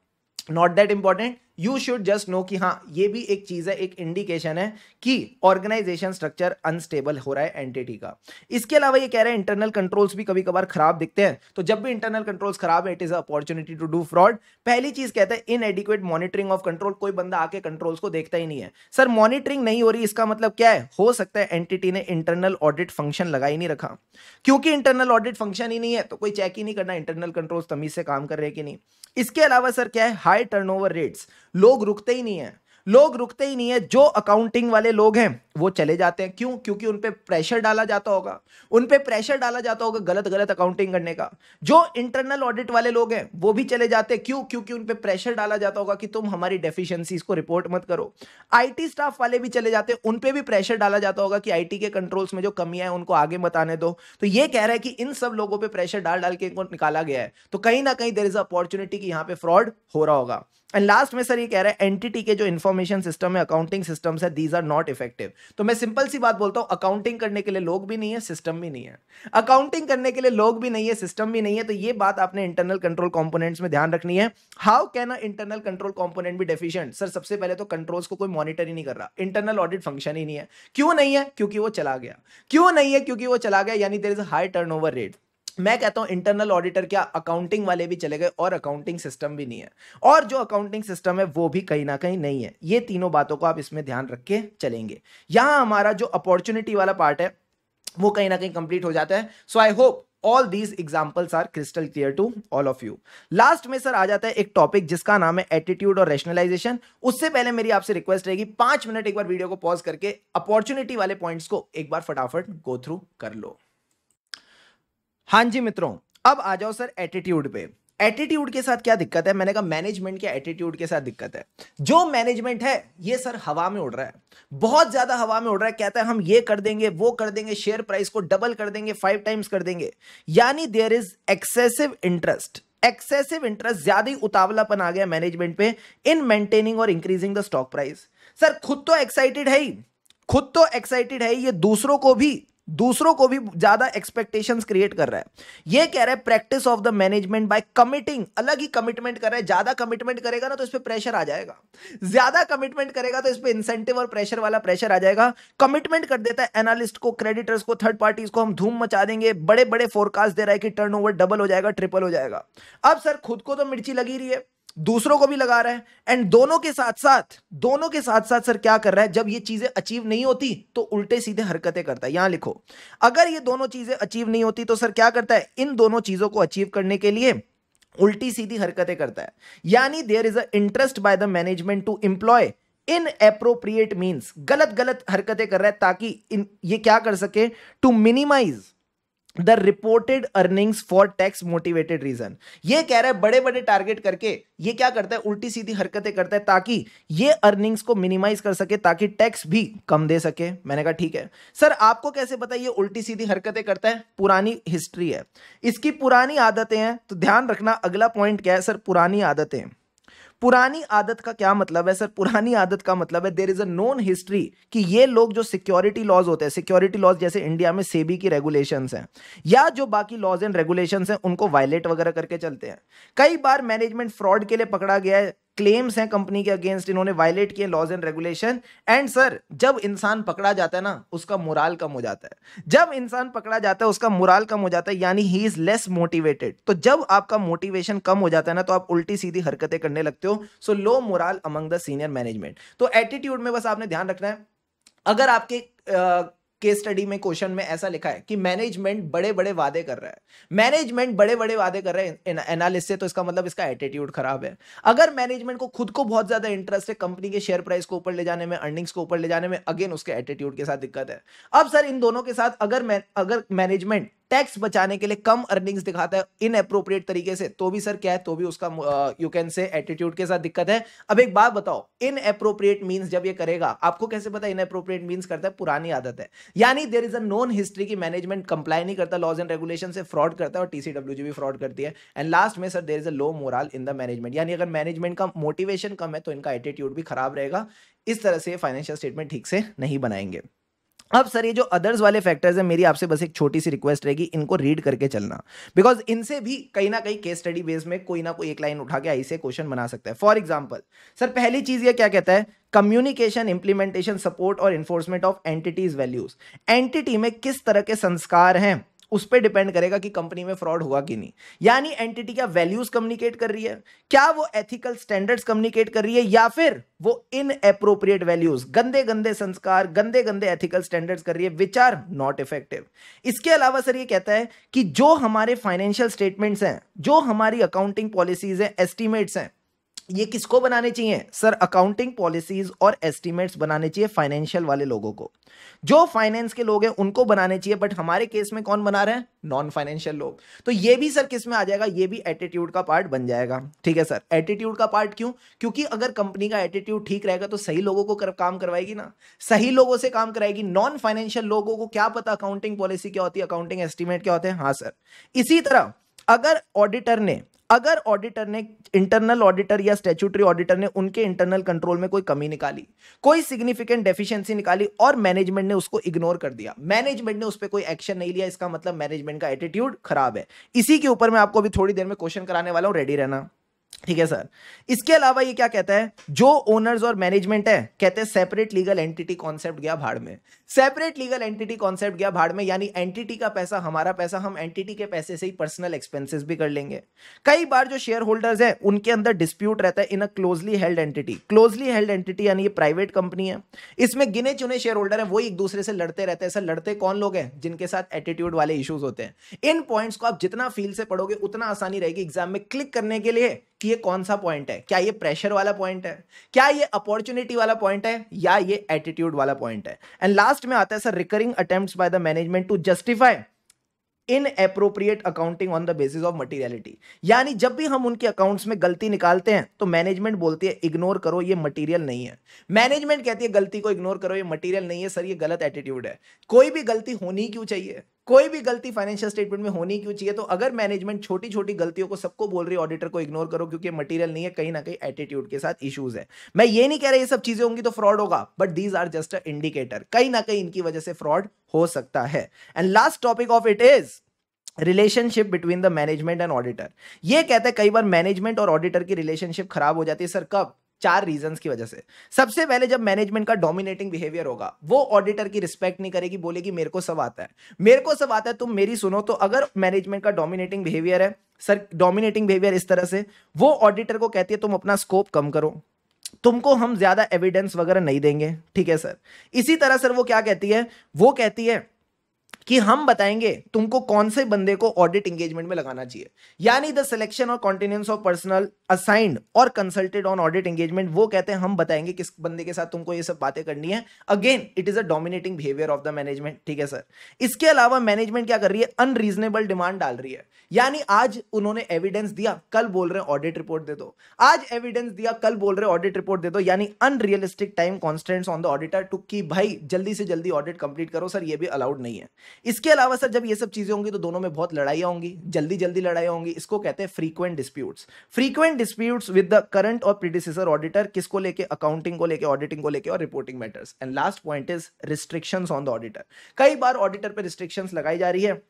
not that important you should just know कि हाँ ये भी एक चीज़ है एक इंडिकेशन है कि ऑर्गेनाइजेशन स्ट्रक्चर अनस्टेबल हो रहा है एंटिटी का इसके अलावा ये कह रहे हैं इंटरनल कंट्रोल्स भी कभी कभार खराब दिखते हैं तो जब भी इंटरनल कंट्रोल्स खराब है it is opportunity to do fraud पहली चीज़ कहते हैं inadequate monitoring of control कोई बंदा आके कंट्रोल्स को देखता ही नहीं है सर मॉनिटरिंग नहीं हो रही इसका मतलब क्या है हो सकता है एंटिटी ने इंटरनल ऑडिट फंक्शन लगा ही नहीं रखा क्योंकि इंटरनल ऑडिट फंक्शन ही नहीं है तो कोई चेक ही नहीं करना इंटरनल कंट्रोल्स तमीज से काम कर रहे कि नहीं इसके अलावा सर क्या है हाई टर्न रेट्स लोग रुकते ही नहीं है लोग रुकते ही नहीं है जो अकाउंटिंग वाले लोग हैं वो चले जाते हैं क्यों क्योंकि उन पर प्रेशर डाला जाता होगा उन पर प्रेशर डाला जाता होगा गलत गलत अकाउंटिंग करने का जो इंटरनल ऑडिट वाले लोग हैं वो भी चले जाते हैं क्यों क्योंकि उन पर प्रेशर डाला जाता होगा कि तुम हमारी डेफिशिएंसीज को रिपोर्ट मत करो आई स्टाफ वाले भी चले जाते हैं उन पर भी प्रेशर डाला जाता होगा कि आई के कंट्रोल्स में जो कमियां हैं उनको आगे बताने दो तो ये कह रहा है कि इन सब लोगों पर प्रेशर डाल डाल के इनको निकाला गया है तो कहीं ना कहीं देर इज अपॉर्चुनिटी कि यहाँ पे फ्रॉड हो रहा होगा एंड लास्ट में सर ये कह रहा है एंटिटी के जो इन्फॉर्मेशन सिस्टम है अकाउंटिंग सिस्टम है दीज आर नॉट इफेक्टिव तो मैं सिंपल सी बात बोलता हूं अकाउंटिंग करने के लिए लोग भी नहीं है सिस्टम भी नहीं है अकाउंटिंग करने के लिए लोग भी नहीं है सिस्टम भी नहीं है तो ये बात आपने इंटरनल कंट्रोल कॉम्पोनेंट्स में ध्यान रखनी है how can a internal control component भी डेफिशियंट सर सबसे पहले तो कंट्रोल्स को कोई मॉनिटर ही नहीं कर रहा इंटरनल ऑडिट फंक्शन ही नहीं है क्यों नहीं है क्योंकि वो चला गया क्यों नहीं है क्योंकि वो चला गया यानी there is high turn rate मैं कहता हूं इंटरनल ऑडिटर क्या अकाउंटिंग वाले भी चले गए और अकाउंटिंग सिस्टम भी नहीं है और जो अकाउंटिंग सिस्टम है वो भी कहीं ना कहीं नहीं है ये तीनों बातों को आप इसमें ध्यान रख के चलेंगे यहां हमारा जो अपॉर्चुनिटी वाला पार्ट है वो कहीं ना कहीं कंप्लीट हो जाता है so I hope all these examples are crystal clear to all of you last में सर आ जाता है एक टॉपिक जिसका नाम है एटीट्यूड और रेशनलाइजेशन उससे पहले मेरी आपसे रिक्वेस्ट रहेगी पांच मिनट एक बार वीडियो को पॉज करके अपॉर्चुनिटी वाले पॉइंट्स को एक बार फटाफट गो थ्रू कर लो हाँ जी मित्रों अब आ जाओ सर एटीट्यूड पे एटीट्यूड के साथ क्या दिक्कत है मैंने कहा मैनेजमेंट के एटीट्यूड के साथ दिक्कत है जो मैनेजमेंट है ये सर हवा में उड़ रहा है बहुत ज्यादा हवा में उड़ रहा है कहता है हम ये कर देंगे वो कर देंगे शेयर प्राइस को डबल कर देंगे फाइव टाइम्स कर देंगे यानी there is excessive interest excessive interest ज्यादा ही उतावलापन आ गया मैनेजमेंट पे इन मेंटेनिंग और increasing the stock price sir खुद तो एक्साइटेड है ही खुद तो एक्साइटेड है ये दूसरों को भी दूसरों को भी ज्यादा एक्सपेक्टेशन क्रिएट कर रहा है ये कह रहा है practice of the management by committing अलग ही कमिटमेंट कर रहा है ज्यादा कमिटमेंट करेगा ना तो इस पर प्रेशर आ जाएगा ज्यादा कमिटमेंट करेगा तो इस पर इंसेंटिव और प्रेशर वाला प्रेशर आ जाएगा कमिटमेंट कर देता है एनालिस्ट को क्रेडिटर्स को थर्ड पार्टीज को हम धूम मचा देंगे बड़े बड़े फोरकास्ट दे रहा है कि टर्न डबल हो जाएगा ट्रिपल हो जाएगा अब सर खुद को तो मिर्ची लगी रही है दूसरों को भी लगा रहा है एंड दोनों के साथ साथ दोनों के साथ साथ सर क्या कर रहा है जब ये चीजें अचीव नहीं होती तो उल्टे सीधे हरकतें करता है यहां लिखो अगर ये दोनों चीजें अचीव नहीं होती तो सर क्या करता है इन दोनों चीजों को अचीव करने के लिए उल्टी सीधी हरकतें करता है यानी there is a interest by the management to employ inappropriate means गलत गलत हरकतें कर रहा है ताकि इन ये क्या कर सके to minimise the reported earnings for tax motivated reason ये कह रहा है बड़े बड़े टारगेट करके ये क्या करता है उल्टी सीधी हरकतें करता है ताकि ये अर्निंग्स को मिनिमाइज कर सके ताकि टैक्स भी कम दे सके मैंने कहा ठीक है सर आपको कैसे पता ये उल्टी सीधी हरकतें करता है पुरानी हिस्ट्री है इसकी पुरानी आदतें हैं तो ध्यान रखना अगला पॉइंट क्या है सर पुरानी आदतें पुरानी आदत का क्या मतलब है सर पुरानी आदत का मतलब है there is a known history कि ये लोग जो सिक्योरिटी लॉज होते हैं सिक्योरिटी लॉज जैसे इंडिया में सेबी की रेगुलेशन हैं या जो बाकी लॉज एंड रेगुलेशन हैं उनको वायलेट वगैरह करके चलते हैं कई बार मैनेजमेंट फ्रॉड के लिए पकड़ा गया है क्लेम्स हैं कंपनी के अगेंस्ट इन्होंने वायलेट किए laws and regulation and sir जब इंसान पकड़ा जाता है ना उसका मुराल कम हो जाता है जब इंसान पकड़ा जाता है उसका मुराल कम हो जाता है यानी ही इज लेस मोटिवेटेड तो जब आपका मोटिवेशन कम हो जाता है ना तो आप उल्टी सीधी हरकतें करने लगते हो so low morale among the senior management तो एटीट्यूड में बस आपने ध्यान रखना है अगर आपके आ, केस स्टडी में क्वेश्चन में ऐसा लिखा है कि मैनेजमेंट बड़े बड़े वादे कर रहा है मैनेजमेंट बड़े बड़े वादे कर रहे हैं एनालिस्ट से तो इसका मतलब इसका एटीट्यूड खराब है अगर मैनेजमेंट को खुद को बहुत ज्यादा इंटरेस्ट है कंपनी के शेयर प्राइस को ऊपर ले जाने में अर्निंग्स को ऊपर ले जाने में अगेन उसके एटीट्यूड के साथ दिक्कत है अब सर इन दोनों के साथ अगर अगर मैनेजमेंट टैक्स बचाने के लिए कम अर्निंग्स दिखाता है इन अप्रोप्रिएट तरीके से तो भी सर क्या है तो भी उसका यू कैन से एटीट्यूड के साथ दिक्कत है अब एक बात बताओ इन अप्रोप्रिएट मीन जब ये करेगा आपको कैसे पता इन अप्रोप्रिएट मीन करता है पुरानी आदत है यानी there is a known history की मैनेजमेंट कंप्लाई नहीं करता लॉज एंड रेगुलेशन से फ्रॉड करता है और टीसीडब्ल्यू भी फ्रॉड करती है एंड लास्ट में sir there is a low morale in the management यानी अगर मैनेजमेंट का मोटिवेशन कम है तो इनका एटीट्यूड भी खराब रहेगा इस तरह से फाइनेंशियल स्टेटमेंट ठीक से नहीं बनाएंगे अब सर ये जो अदर्स वाले फैक्टर्स हैं मेरी आपसे बस एक छोटी सी रिक्वेस्ट रहेगी इनको रीड करके चलना बिकॉज इनसे भी कहीं ना कहीं केस स्टडी बेस में कोई ना कोई एक लाइन उठा के आई से क्वेश्चन बना सकता है फॉर एग्जाम्पल सर पहली चीज़ ये क्या कहता है कम्युनिकेशन इंप्लीमेंटेशन सपोर्ट और enforcement of entity's values entity में किस तरह के संस्कार हैं उस पर डिपेंड करेगा कि कंपनी में फ्रॉड हुआ कि नहीं यानी एंटिटी क्या वैल्यूज कम्युनिकेट कर रही है क्या वो एथिकल स्टैंडर्ड्स कम्युनिकेट कर रही है या फिर वो इन अप्रोप्रिएट वैल्यूज गंदे गंदे संस्कार गंदे गंदे एथिकल स्टैंडर्ड्स कर रही है विच आर नॉट इफेक्टिव इसके अलावा सर ये कहता है कि जो हमारे फाइनेंशियल स्टेटमेंट्स हैं जो हमारी अकाउंटिंग पॉलिसीज हैं एस्टिमेट्स हैं ये किसको बनाने चाहिए सर अकाउंटिंग पॉलिसीज और एस्टीमेट्स बनाने चाहिए फाइनेंशियल वाले लोगों को जो फाइनेंस के लोग हैं उनको बनाने चाहिए बट हमारे केस में कौन बना रहे हैं नॉन फाइनेंशियल लोग तो ये भी सर किस में आ जाएगा ये भी एटीट्यूड का पार्ट बन जाएगा ठीक है सर एटीट्यूड का पार्ट क्यों क्योंकि अगर कंपनी का एटीट्यूड ठीक रहेगा तो सही लोगों को कर, काम करवाएगी ना सही लोगों से काम कराएगी नॉन फाइनेंशियल लोगों को क्या पता अकाउंटिंग पॉलिसी क्या होती है अकाउंटिंग एस्टिमेट क्या होते हैं हाँ सर इसी तरह अगर ऑडिटर ने अगर ऑडिटर ने इंटरनल ऑडिटर या स्टेचुटरी ऑडिटर ने उनके इंटरनल कंट्रोल में कोई कमी निकाली कोई सिग्निफिकेंट डेफिशिएंसी निकाली और मैनेजमेंट ने उसको इग्नोर कर दिया मैनेजमेंट ने उस पर कोई एक्शन नहीं लिया इसका मतलब मैनेजमेंट का एटीट्यूड खराब है इसी के ऊपर मैं आपको अभी थोड़ी देर में क्वेश्चन कराने वाला हूं रेडी रहना ठीक है सर इसके अलावा ये क्या कहता है जो ओनर्स और मैनेजमेंट है कहते हैं सेपरेट लीगल एंटिटी कॉन्सेप्ट गया भाड़ में सेपरेट लीगल एंटिटी कॉन्सेप्ट गया भाड़ में यानी एंटिटी का पैसा हमारा पैसा हम एंटिटी के पैसे से ही पर्सनल एक्सपेंसेस भी कर लेंगे कई बार जो शेयर होल्डर्स हैं उनके अंदर डिस्प्यूट रहता है in a closely held entity closely held entity यानी ये प्राइवेट कंपनी है इसमें गिने चुने शेयर होल्डर है वही एक दूसरे से लड़ते रहते हैं सर लड़ते कौन लोग हैं जिनके साथ एटीट्यूड वाले इशूज होते हैं इन पॉइंट्स को आप जितना फील से पढ़ोगे उतना आसानी रहेगी एग्जाम में क्लिक करने के लिए कि ये कौन सा पॉइंट है क्या ये प्रेशर वाला पॉइंट है क्या ये अपॉर्चुनिटी वाला पॉइंट है या ये एटीट्यूड वाला पॉइंट है एंड लास्ट में आता है sir recurring attempt by the management to justify inappropriate accounting on the basis of materiality यानी जब भी हम उनके अकाउंट्स में गलती निकालते हैं तो मैनेजमेंट बोलती है इग्नोर करो ये मटीरियल नहीं है मैनेजमेंट कहती है गलती को इग्नोर करो ये मटीरियल नहीं है सर ये गलत एटीट्यूड है कोई भी गलती होनी क्यों चाहिए कोई भी गलती फाइनेंशियल स्टेटमेंट में होनी क्यों चाहिए तो अगर मैनेजमेंट छोटी छोटी गलतियों को सबको बोल रही है ऑडिटर को इग्नोर करो क्योंकि मटेरियल नहीं है कहीं ना कहीं एटीट्यूड के साथ इश्यूज है मैं ये नहीं कह रहा ये सब चीजें होंगी तो फ्रॉड होगा but these are just a indicator कहीं ना कहीं इनकी वजह से फ्रॉड हो सकता है and last topic of it is relationship between the management and auditor ये कहते हैं कई बार मैनेजमेंट और ऑडिटर की रिलेशनशिप खराब हो जाती है सर कब चार रीजंस की वजह से सबसे पहले जब मैनेजमेंट का डोमिनेटिंग बिहेवियर होगा वो ऑडिटर की रिस्पेक्ट नहीं करेगी बोलेगी मेरे को सब आता है मेरे को सब आता है तुम मेरी सुनो तो अगर मैनेजमेंट का डोमिनेटिंग बिहेवियर है सर डोमिनेटिंग बिहेवियर इस तरह से वो ऑडिटर को कहती है तुम अपना स्कोप कम करो तुमको हम ज्यादा एविडेंस वगैरह नहीं देंगे ठीक है सर इसी तरह सर वो क्या कहती है वो कहती है कि हम बताएंगे तुमको कौन से बंदे को ऑडिट एंगेजमेंट में लगाना चाहिए यानी द सिलेक्शन और कॉन्टिन्यूस ऑफ पर्सनल असाइंड और कंसल्टेड ऑन ऑडिट एंगेजमेंट वो कहते हैं हम बताएंगे किस बंदे के साथ तुमको ये सब बातें करनी है again it is a dominating behaviour of the management ठीक है सर इसके अलावा मैनेजमेंट क्या कर रही है अनरीजनेबल डिमांड डाल रही है यानी आज उन्होंने एविडेंस दिया कल बोल रहे ऑडिट रिपोर्ट दे दो आज एविडेंस दिया कल बोल रहे ऑडिट रिपोर्ट दे दो यानी unrealistic time constraints on the auditor to की भाई जल्दी से जल्दी ऑडिट कंप्लीट करो सर ये भी अलाउड नहीं है इसके अलावा सर जब ये सब चीज़ें होंगी तो दोनों में बहुत लड़ाइयाँ होंगी जल्दी जल्दी लड़ाई होंगी इसको कहते हैं frequent disputes frequent disputes with the current और प्रीडिसेसर ऑडिटर किसको लेके अकाउंटिंग को लेके ऑडिटिंग को लेके और reporting matters and last point is restrictions on the auditor कई बार ऑडिटर पर रिस्ट्रिक्शंस लगाई जा रही है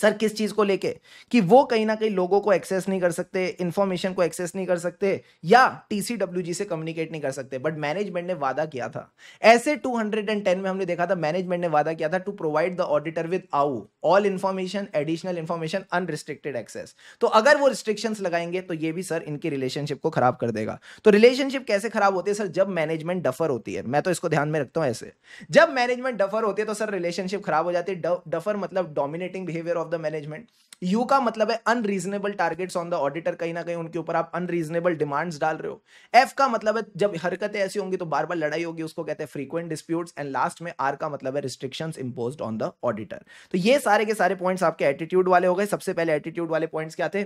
सर किस चीज़ को लेके कि वो कहीं ना कहीं लोगों को एक्सेस नहीं कर सकते इन्फॉर्मेशन को एक्सेस नहीं कर सकते या टीसीडब्ल्यू से कम्युनिकेट नहीं कर सकते बट मैनेजमेंट ने वादा किया था ऐसे 210 में हमने देखा था मैनेजमेंट ने वादा किया था to provide the auditor with आउ all information additional information unrestricted access तो अगर वो रिस्ट्रिक्शंस लगाएंगे तो ये भी सर इनकी रिलेशनशिप को खराब कर देगा तो रिलेशनशिप कैसे खराब होती है सर जब मैनेजमेंट डफर होती है मैं तो इसको ध्यान में रखता हूँ ऐसे जब मैनेजमेंट डफर होती है तो सर रिलेशनशिप खराब हो जाती है डफर मतलब dominating behaviour of the management U का मतलब है unreasonable targets on the auditor कहीं ना कहीं उनके ऊपर आप अनरीजनेबल डिमांड्स डाल रहे हो एफ का मतलब है जब हरकतें ऐसी होंगी तो बार बार लड़ाई होगी उसको कहते हैं फ्रीक्वेंट डिस्प्यूट्स एंड लास्ट में आर का मतलब है restriction impose on the auditor तो ये सारे के सारे पॉइंट्स आपके एटीट्यूड वाले हो गए सबसे पहले एटीट्यूड वाले पॉइंट्स क्या थे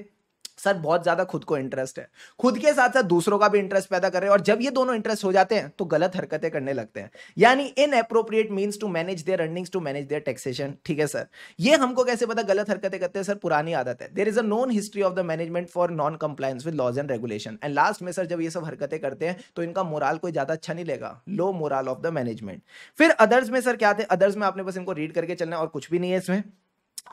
सर बहुत ज्यादा खुद को इंटरेस्ट है खुद के साथ साथ दूसरों का भी इंटरेस्ट पैदा करें और जब ये दोनों इंटरेस्ट हो जाते हैं तो गलत हरकतें करने लगते हैं यानी inappropriate mean to manage their earnings to manage their taxation ठीक है सर ये हमको कैसे पता गलत हरकतें करते हैं सर पुरानी आदत है there is a known history of the management for non compliance with laws and regulation and last में सर जब ये सब हरकतें करते हैं तो इनका मोराल कोई ज्यादा अच्छा नहीं लेगा low morale of the management फिर अदर्स में सर क्या थे अदर्स में आपने बस इनको रीड करके चलना और कुछ भी नहीं है इसमें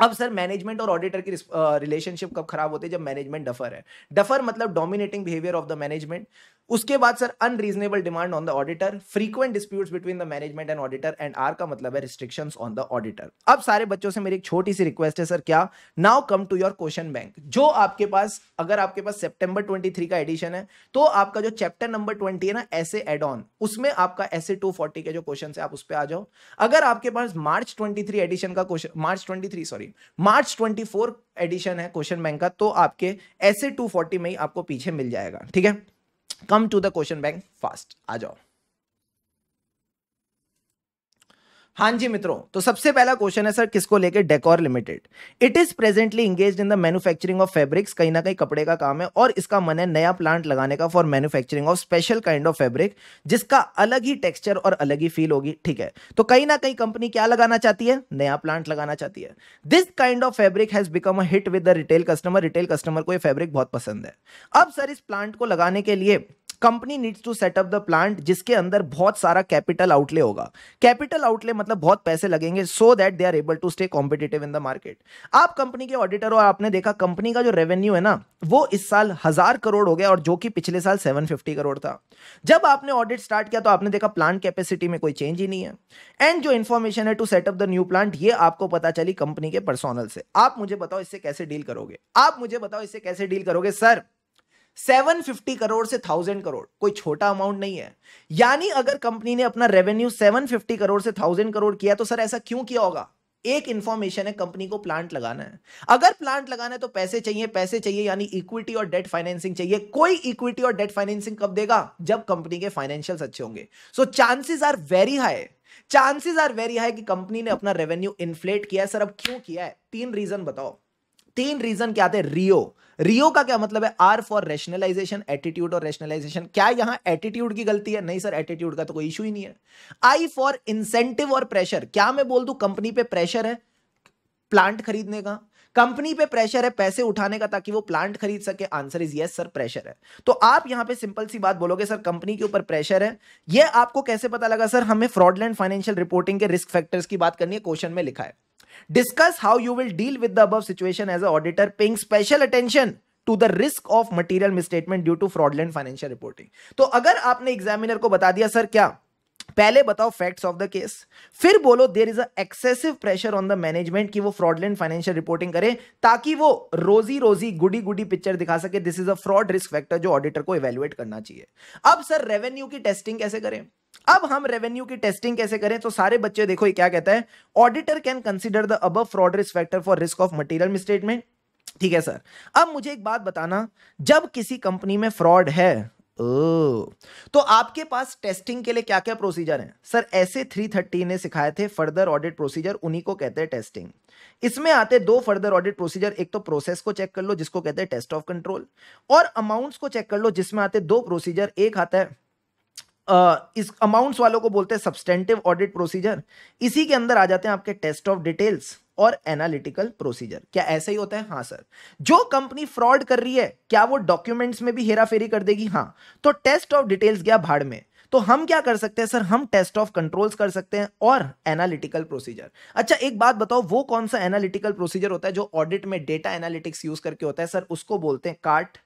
अब सर मैनेजमेंट और ऑडिटर की रिलेशनशिप कब खराब होती है जब मैनेजमेंट डफर है डफर मतलब dominating behaviour of the management उसके बाद sir unreasonable demand on the auditor frequent disputes between the management and auditor and R का मतलब है रिस्ट्रिक्शन ऑन द ऑडिटर अब सारे बच्चों से मेरी एक छोटी सी रिक्वेस्ट है सर क्या now come to your question bank जो आपके पास अगर आपके पास सेप्टेंबर ट्वेंटी का एडिशन है तो आपका जो चैप्टर नंबर ट्वेंटी है ना ऐसे एड ऑन उसमें आपका ऐसे टू के जो क्वेश्चन है आप उस पर आ जाओ अगर आपके पास मार्च ट्वेंटी एडिशन का question March twenty sorry March twenty edition है क्वेश्चन बैंक का तो आपके ऐसे टू में ही आपको पीछे मिल जाएगा ठीक है come to the question bank fast आ जाओ हाँ जी मित्रों तो सबसे पहला क्वेश्चन है सर किसको लेके Decor Limited it is presently engage in the manufacturing of fabrics कहीं ना कहीं कपड़े का काम है और इसका मन है नया प्लांट लगाने का for manufacturing of special kind of fabric जिसका अलग ही टेक्सचर और अलग ही फील होगी ठीक है तो कहीं ना कहीं कंपनी क्या लगाना चाहती है नया प्लांट लगाना चाहती है this kind of fabric has become a hit with the retail customer retail customer को यह फैब्रिक बहुत पसंद है अब सर इस प्लांट को लगाने के लिए company needs to set up the plant जिसके अंदर बहुत सारा कैपिटल आउटले होगा कैपिटल आउटले मतलब बहुत पैसे लगेंगे so that they are able to stay competitive in the market आप कंपनी के ऑडिटर हो आपने देखा कंपनी का जो रेवेन्यू है ना वो इस साल हजार करोड़ हो गया और जो कि पिछले साल 750 करोड़ था जब आपने ऑडिट स्टार्ट किया तो आपने देखा प्लांट कैपेसिटी में कोई चेंज ही नहीं है एंड जो इन्फॉर्मेशन है to set up the new plant ये आपको पता चली कंपनी के पर्सोनल से आप मुझे बताओ इससे कैसे डील करोगे आप मुझे बताओ इससे कैसे डील करोगे सर 750 करोड़ से 1000 करोड़ कोई छोटा अमाउंट नहीं है यानी अगर कंपनी ने अपना रेवेन्यू 750 करोड़ से 1000 करोड़ किया तो सर ऐसा क्यों किया होगा एक इंफॉर्मेशन है कंपनी को प्लांट लगाना है अगर प्लांट लगाना है तो पैसे चाहिए पैसे चाहिए यानी इक्विटी और डेट फाइनेंसिंग चाहिए कोई इक्विटी और डेट फाइनेंसिंग कब देगा जब कंपनी के फाइनेंशियल अच्छे होंगे so chances are very high chances are very high कि कंपनी ने अपना रेवेन्यू इन्फ्लेट किया है सर अब क्यों किया है तीन रीजन बताओ तीन रीजन क्या थे रियो रियो का क्या मतलब है आर फॉर रेशनलाइजेशन एटीट्यूड और रेशनलाइजेशन क्या यहां एटीट्यूड की गलती है नहीं सर एटीट्यूड का तो कोई इशू ही नहीं है आई फॉर इंसेंटिव और प्रेशर क्या मैं बोल दू कंपनी पे प्रेशर है प्लांट खरीदने का कंपनी पे प्रेशर है पैसे उठाने का ताकि वो प्लांट खरीद सके answer is yes sir pressure है तो आप यहां पे सिंपल सी बात बोलोगे सर कंपनी के ऊपर प्रेशर है ये आपको कैसे पता लगा सर हमें फ्रॉडलैंड फाइनेंशियल रिपोर्टिंग के रिस्क फैक्टर्स की बात करनी है क्वेश्चन में लिखा है Discuss how you will deal with the above situation as an auditor, paying special attention to the risk of material misstatement due to fraudulent financial reporting तो अगर आपने examiner को बता दिया sir क्या पहले बताओ फैक्ट्स ऑफ द केस फिर बोलो there is a excessive pressure on the management कि वो फ्रॉडलैंड फाइनेंशियल रिपोर्टिंग करे ताकि वो रोजी रोजी गुडी गुडी पिक्चर दिखा सके this is a fraud risk factor जो ऑडिटर को इवेल्युएट करना चाहिए अब सर रेवेन्यू की टेस्टिंग कैसे करें अब हम रेवेन्यू की टेस्टिंग कैसे करें तो सारे बच्चे देखो ये क्या कहता है ऑडिटर कैन कंसिडर द अब fraud risk factor for risk of material misstatement ठीक है सर अब मुझे एक बात बताना जब किसी कंपनी में फ्रॉड है ओ तो आपके पास टेस्टिंग के लिए क्या क्या प्रोसीजर हैं सर ऐसे 330 ने सिखाए थे फर्दर ऑडिट प्रोसीजर उन्हीं को कहते हैं टेस्टिंग इसमें आते दो फर्दर ऑडिट प्रोसीजर एक तो प्रोसेस को चेक कर लो जिसको कहते हैं टेस्ट ऑफ कंट्रोल और अमाउंट्स को चेक कर लो जिसमें आते दो प्रोसीजर एक आता है Uh, इस अमाउंट्स वालों को बोलते हैं सब्सटेंटिव ऑडिट प्रोसीजर इसी के अंदर आ जाते हैं आपके टेस्ट ऑफ डिटेल्स और एनालिटिकल प्रोसीजर क्या ऐसा ही होता है हाँ सर जो कंपनी फ्रॉड कर रही है क्या वो डॉक्यूमेंट्स में भी हेरा फेरी कर देगी हाँ तो टेस्ट ऑफ डिटेल्स गया भाड़ में तो हम क्या कर सकते हैं सर हम टेस्ट ऑफ कंट्रोल्स कर सकते हैं और एनालिटिकल प्रोसीजर अच्छा एक बात बताओ वो कौन सा एनालिटिकल प्रोसीजर होता है जो ऑडिट में डेटा एनालिटिक्स यूज करके होता है सर उसको बोलते हैं कार्ट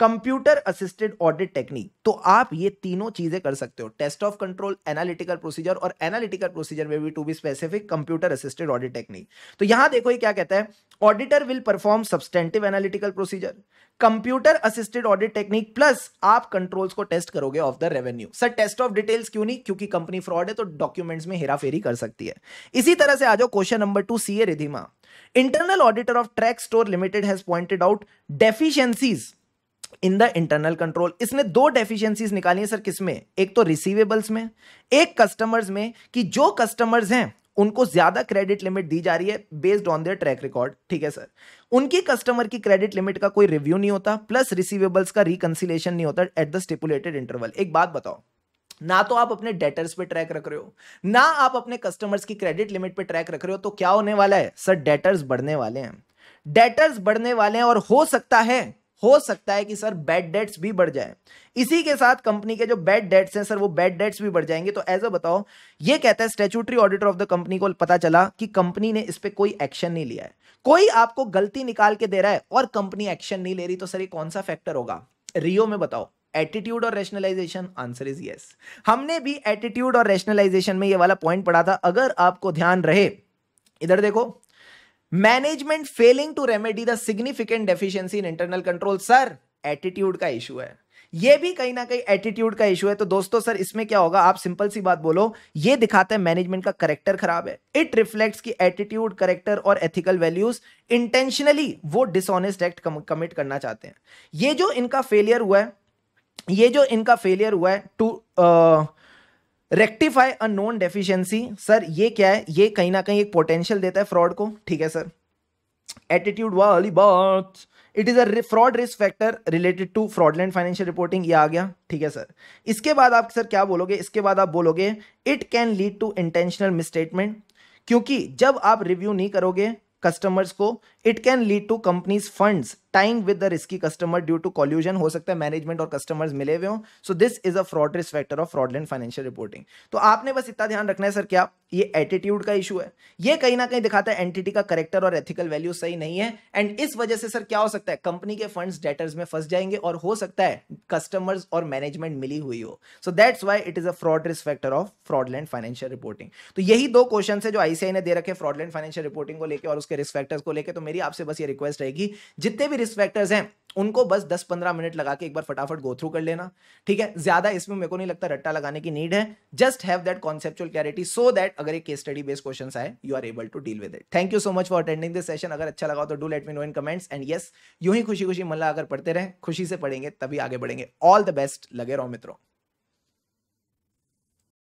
कंप्यूटर असिस्टेड ऑडिट टेक्निक तो आप ये तीनों चीजें कर सकते हो test of control analytical procedure और एनालिटिकल प्रोसीजर में भी to be specific computer assisted audit technique तो यहां देखो ये क्या कहता है auditor will perform substantive analytical procedure computer assisted audit technique plus आप कंट्रोल्स को टेस्ट करोगे of the revenue sir test of details क्यों नहीं क्योंकि कंपनी फ्रॉड है तो डॉक्यूमेंट्स में हेराफेरी कर सकती है इसी तरह से आ जाओ question number two C A Ridhima internal auditor of Track Store Limited has pointed out deficiencies in the internal control इसने दो डेफिशिएंसीज निकाली है सर किसमें एक तो रिसीवेबल्स में एक कस्टमर्स में कि जो कस्टमर्स हैं उनको ज्यादा क्रेडिट लिमिट दी जा रही है based on their track record ठीक है सर उनकी कस्टमर की क्रेडिट लिमिट का कोई रिव्यू नहीं होता प्लस रिसीवेबल्स का रिकनसिलेशन नहीं होता एट द स्टिपुलेटेड इंटरवल एक बात बताओ ना तो आप अपने डेटर्स पे ट्रैक रख रहे हो ना आप अपने कस्टमर्स की क्रेडिट लिमिट पे ट्रैक रख रहे हो तो क्या होने वाला है सर डेटर्स बढ़ने वाले हैं डेटर्स बढ़ने वाले हैं और हो सकता है हो सकता है कि सर बैड डेट्स भी बढ़ जाए इसी के साथ कंपनी के जो बैड डेट्स हैं सर वो बैड डेट्स भी बढ़ जाएंगे तो एज अ बताओ ये कहता है statutory auditor of the company को पता चला कि कंपनी ने इस पर कोई एक्शन नहीं लिया है कोई आपको गलती निकाल के दे रहा है और कंपनी एक्शन नहीं ले रही तो सर ये कौन सा फैक्टर होगा रियो में बताओ एटीट्यूड और रेशनलाइजेशन आंसर इज यस हमने भी एटीट्यूड और रेशनलाइजेशन में ये वाला पॉइंट पढ़ा था अगर आपको ध्यान रहे इधर देखो management failing to remedy the significant deficiency in internal control sir attitude का इशू है ये भी कहीं ना कहीं एटीट्यूड का इशू है तो दोस्तों सर इसमें क्या होगा आप सिंपल सी बात बोलो ये दिखाता है मैनेजमेंट का करेक्टर खराब है इट रिफ्लेक्ट्स की एटीट्यूड करेक्टर और एथिकल वैल्यूज इंटेंशनली वो डिसऑनेस्ट एक्ट कमिट करना चाहते हैं ये जो इनका फेलियर हुआ है ये जो इनका फेलियर हुआ है to rectify a non deficiency sir ये क्या है ये कहीं ना कहीं एक पोटेंशियल देता है फ्रॉड को ठीक है सर एटीट्यूड वाली बात it is a fraud risk factor related to fraudulent financial reporting ये आ गया ठीक है सर इसके बाद आप सर क्या बोलोगे इसके बाद आप बोलोगे it can lead to intentional misstatement क्योंकि जब आप रिव्यू नहीं करोगे कस्टमर्स को it can lead to company's funds tying with the risky customer due to collusion हो सकता है मैनेजमेंट और कस्टमर्स मिले हुए हों so this is a fraud risk factor of fraud and financial reporting तो आपने बस इतना ध्यान रखना है सर क्या ये एटीट्यूड का इशू है ये कहीं ना कहीं दिखाता है एंटिटी का करेक्टर और एथिकल वैल्यू सही नहीं है एंड इस वजह से सर क्या हो सकता है कंपनी के फंड्स डेटर्स में फंस जाएंगे और हो सकता है कस्टमर्स और मैनेजमेंट मिली हुई हो so that's why it is a fraud risk factor of fraud fraudulent financial reporting तो यही दो क्वेश्चन है जो आईसीआई ने दे रखे फ्रॉड फ्रॉडलैंड फाइनेंशियल रिपोर्टिंग को लेकर और उसके रिस्क फैक्टर्स को लेकर तो मेरी आपसे बस ये रिक्वेस्ट रहेगी जितने भी रिस्क फैक्टर्स हैं उनको बस 10-15 मिनट लगा के एक बार फटाफट गो थ्रू कर लेना ठीक है ज्यादा इसमें मेरे को नहीं लगता रट्टा लगाने की नीड है just have that conceptual clarity so that अगर एक केस स्टडी बेस्ड क्वेश्चन आए you are able to deal with it thank you so much for attending this session अगर अच्छा लगा तो do let me know in comments and yes you ही खुशी खुशी मल्ला अगर पढ़ते रहे खुशी से पढ़ेंगे तभी आगे बढ़ेंगे ऑल द बेस्ट लगे रहो मित्रों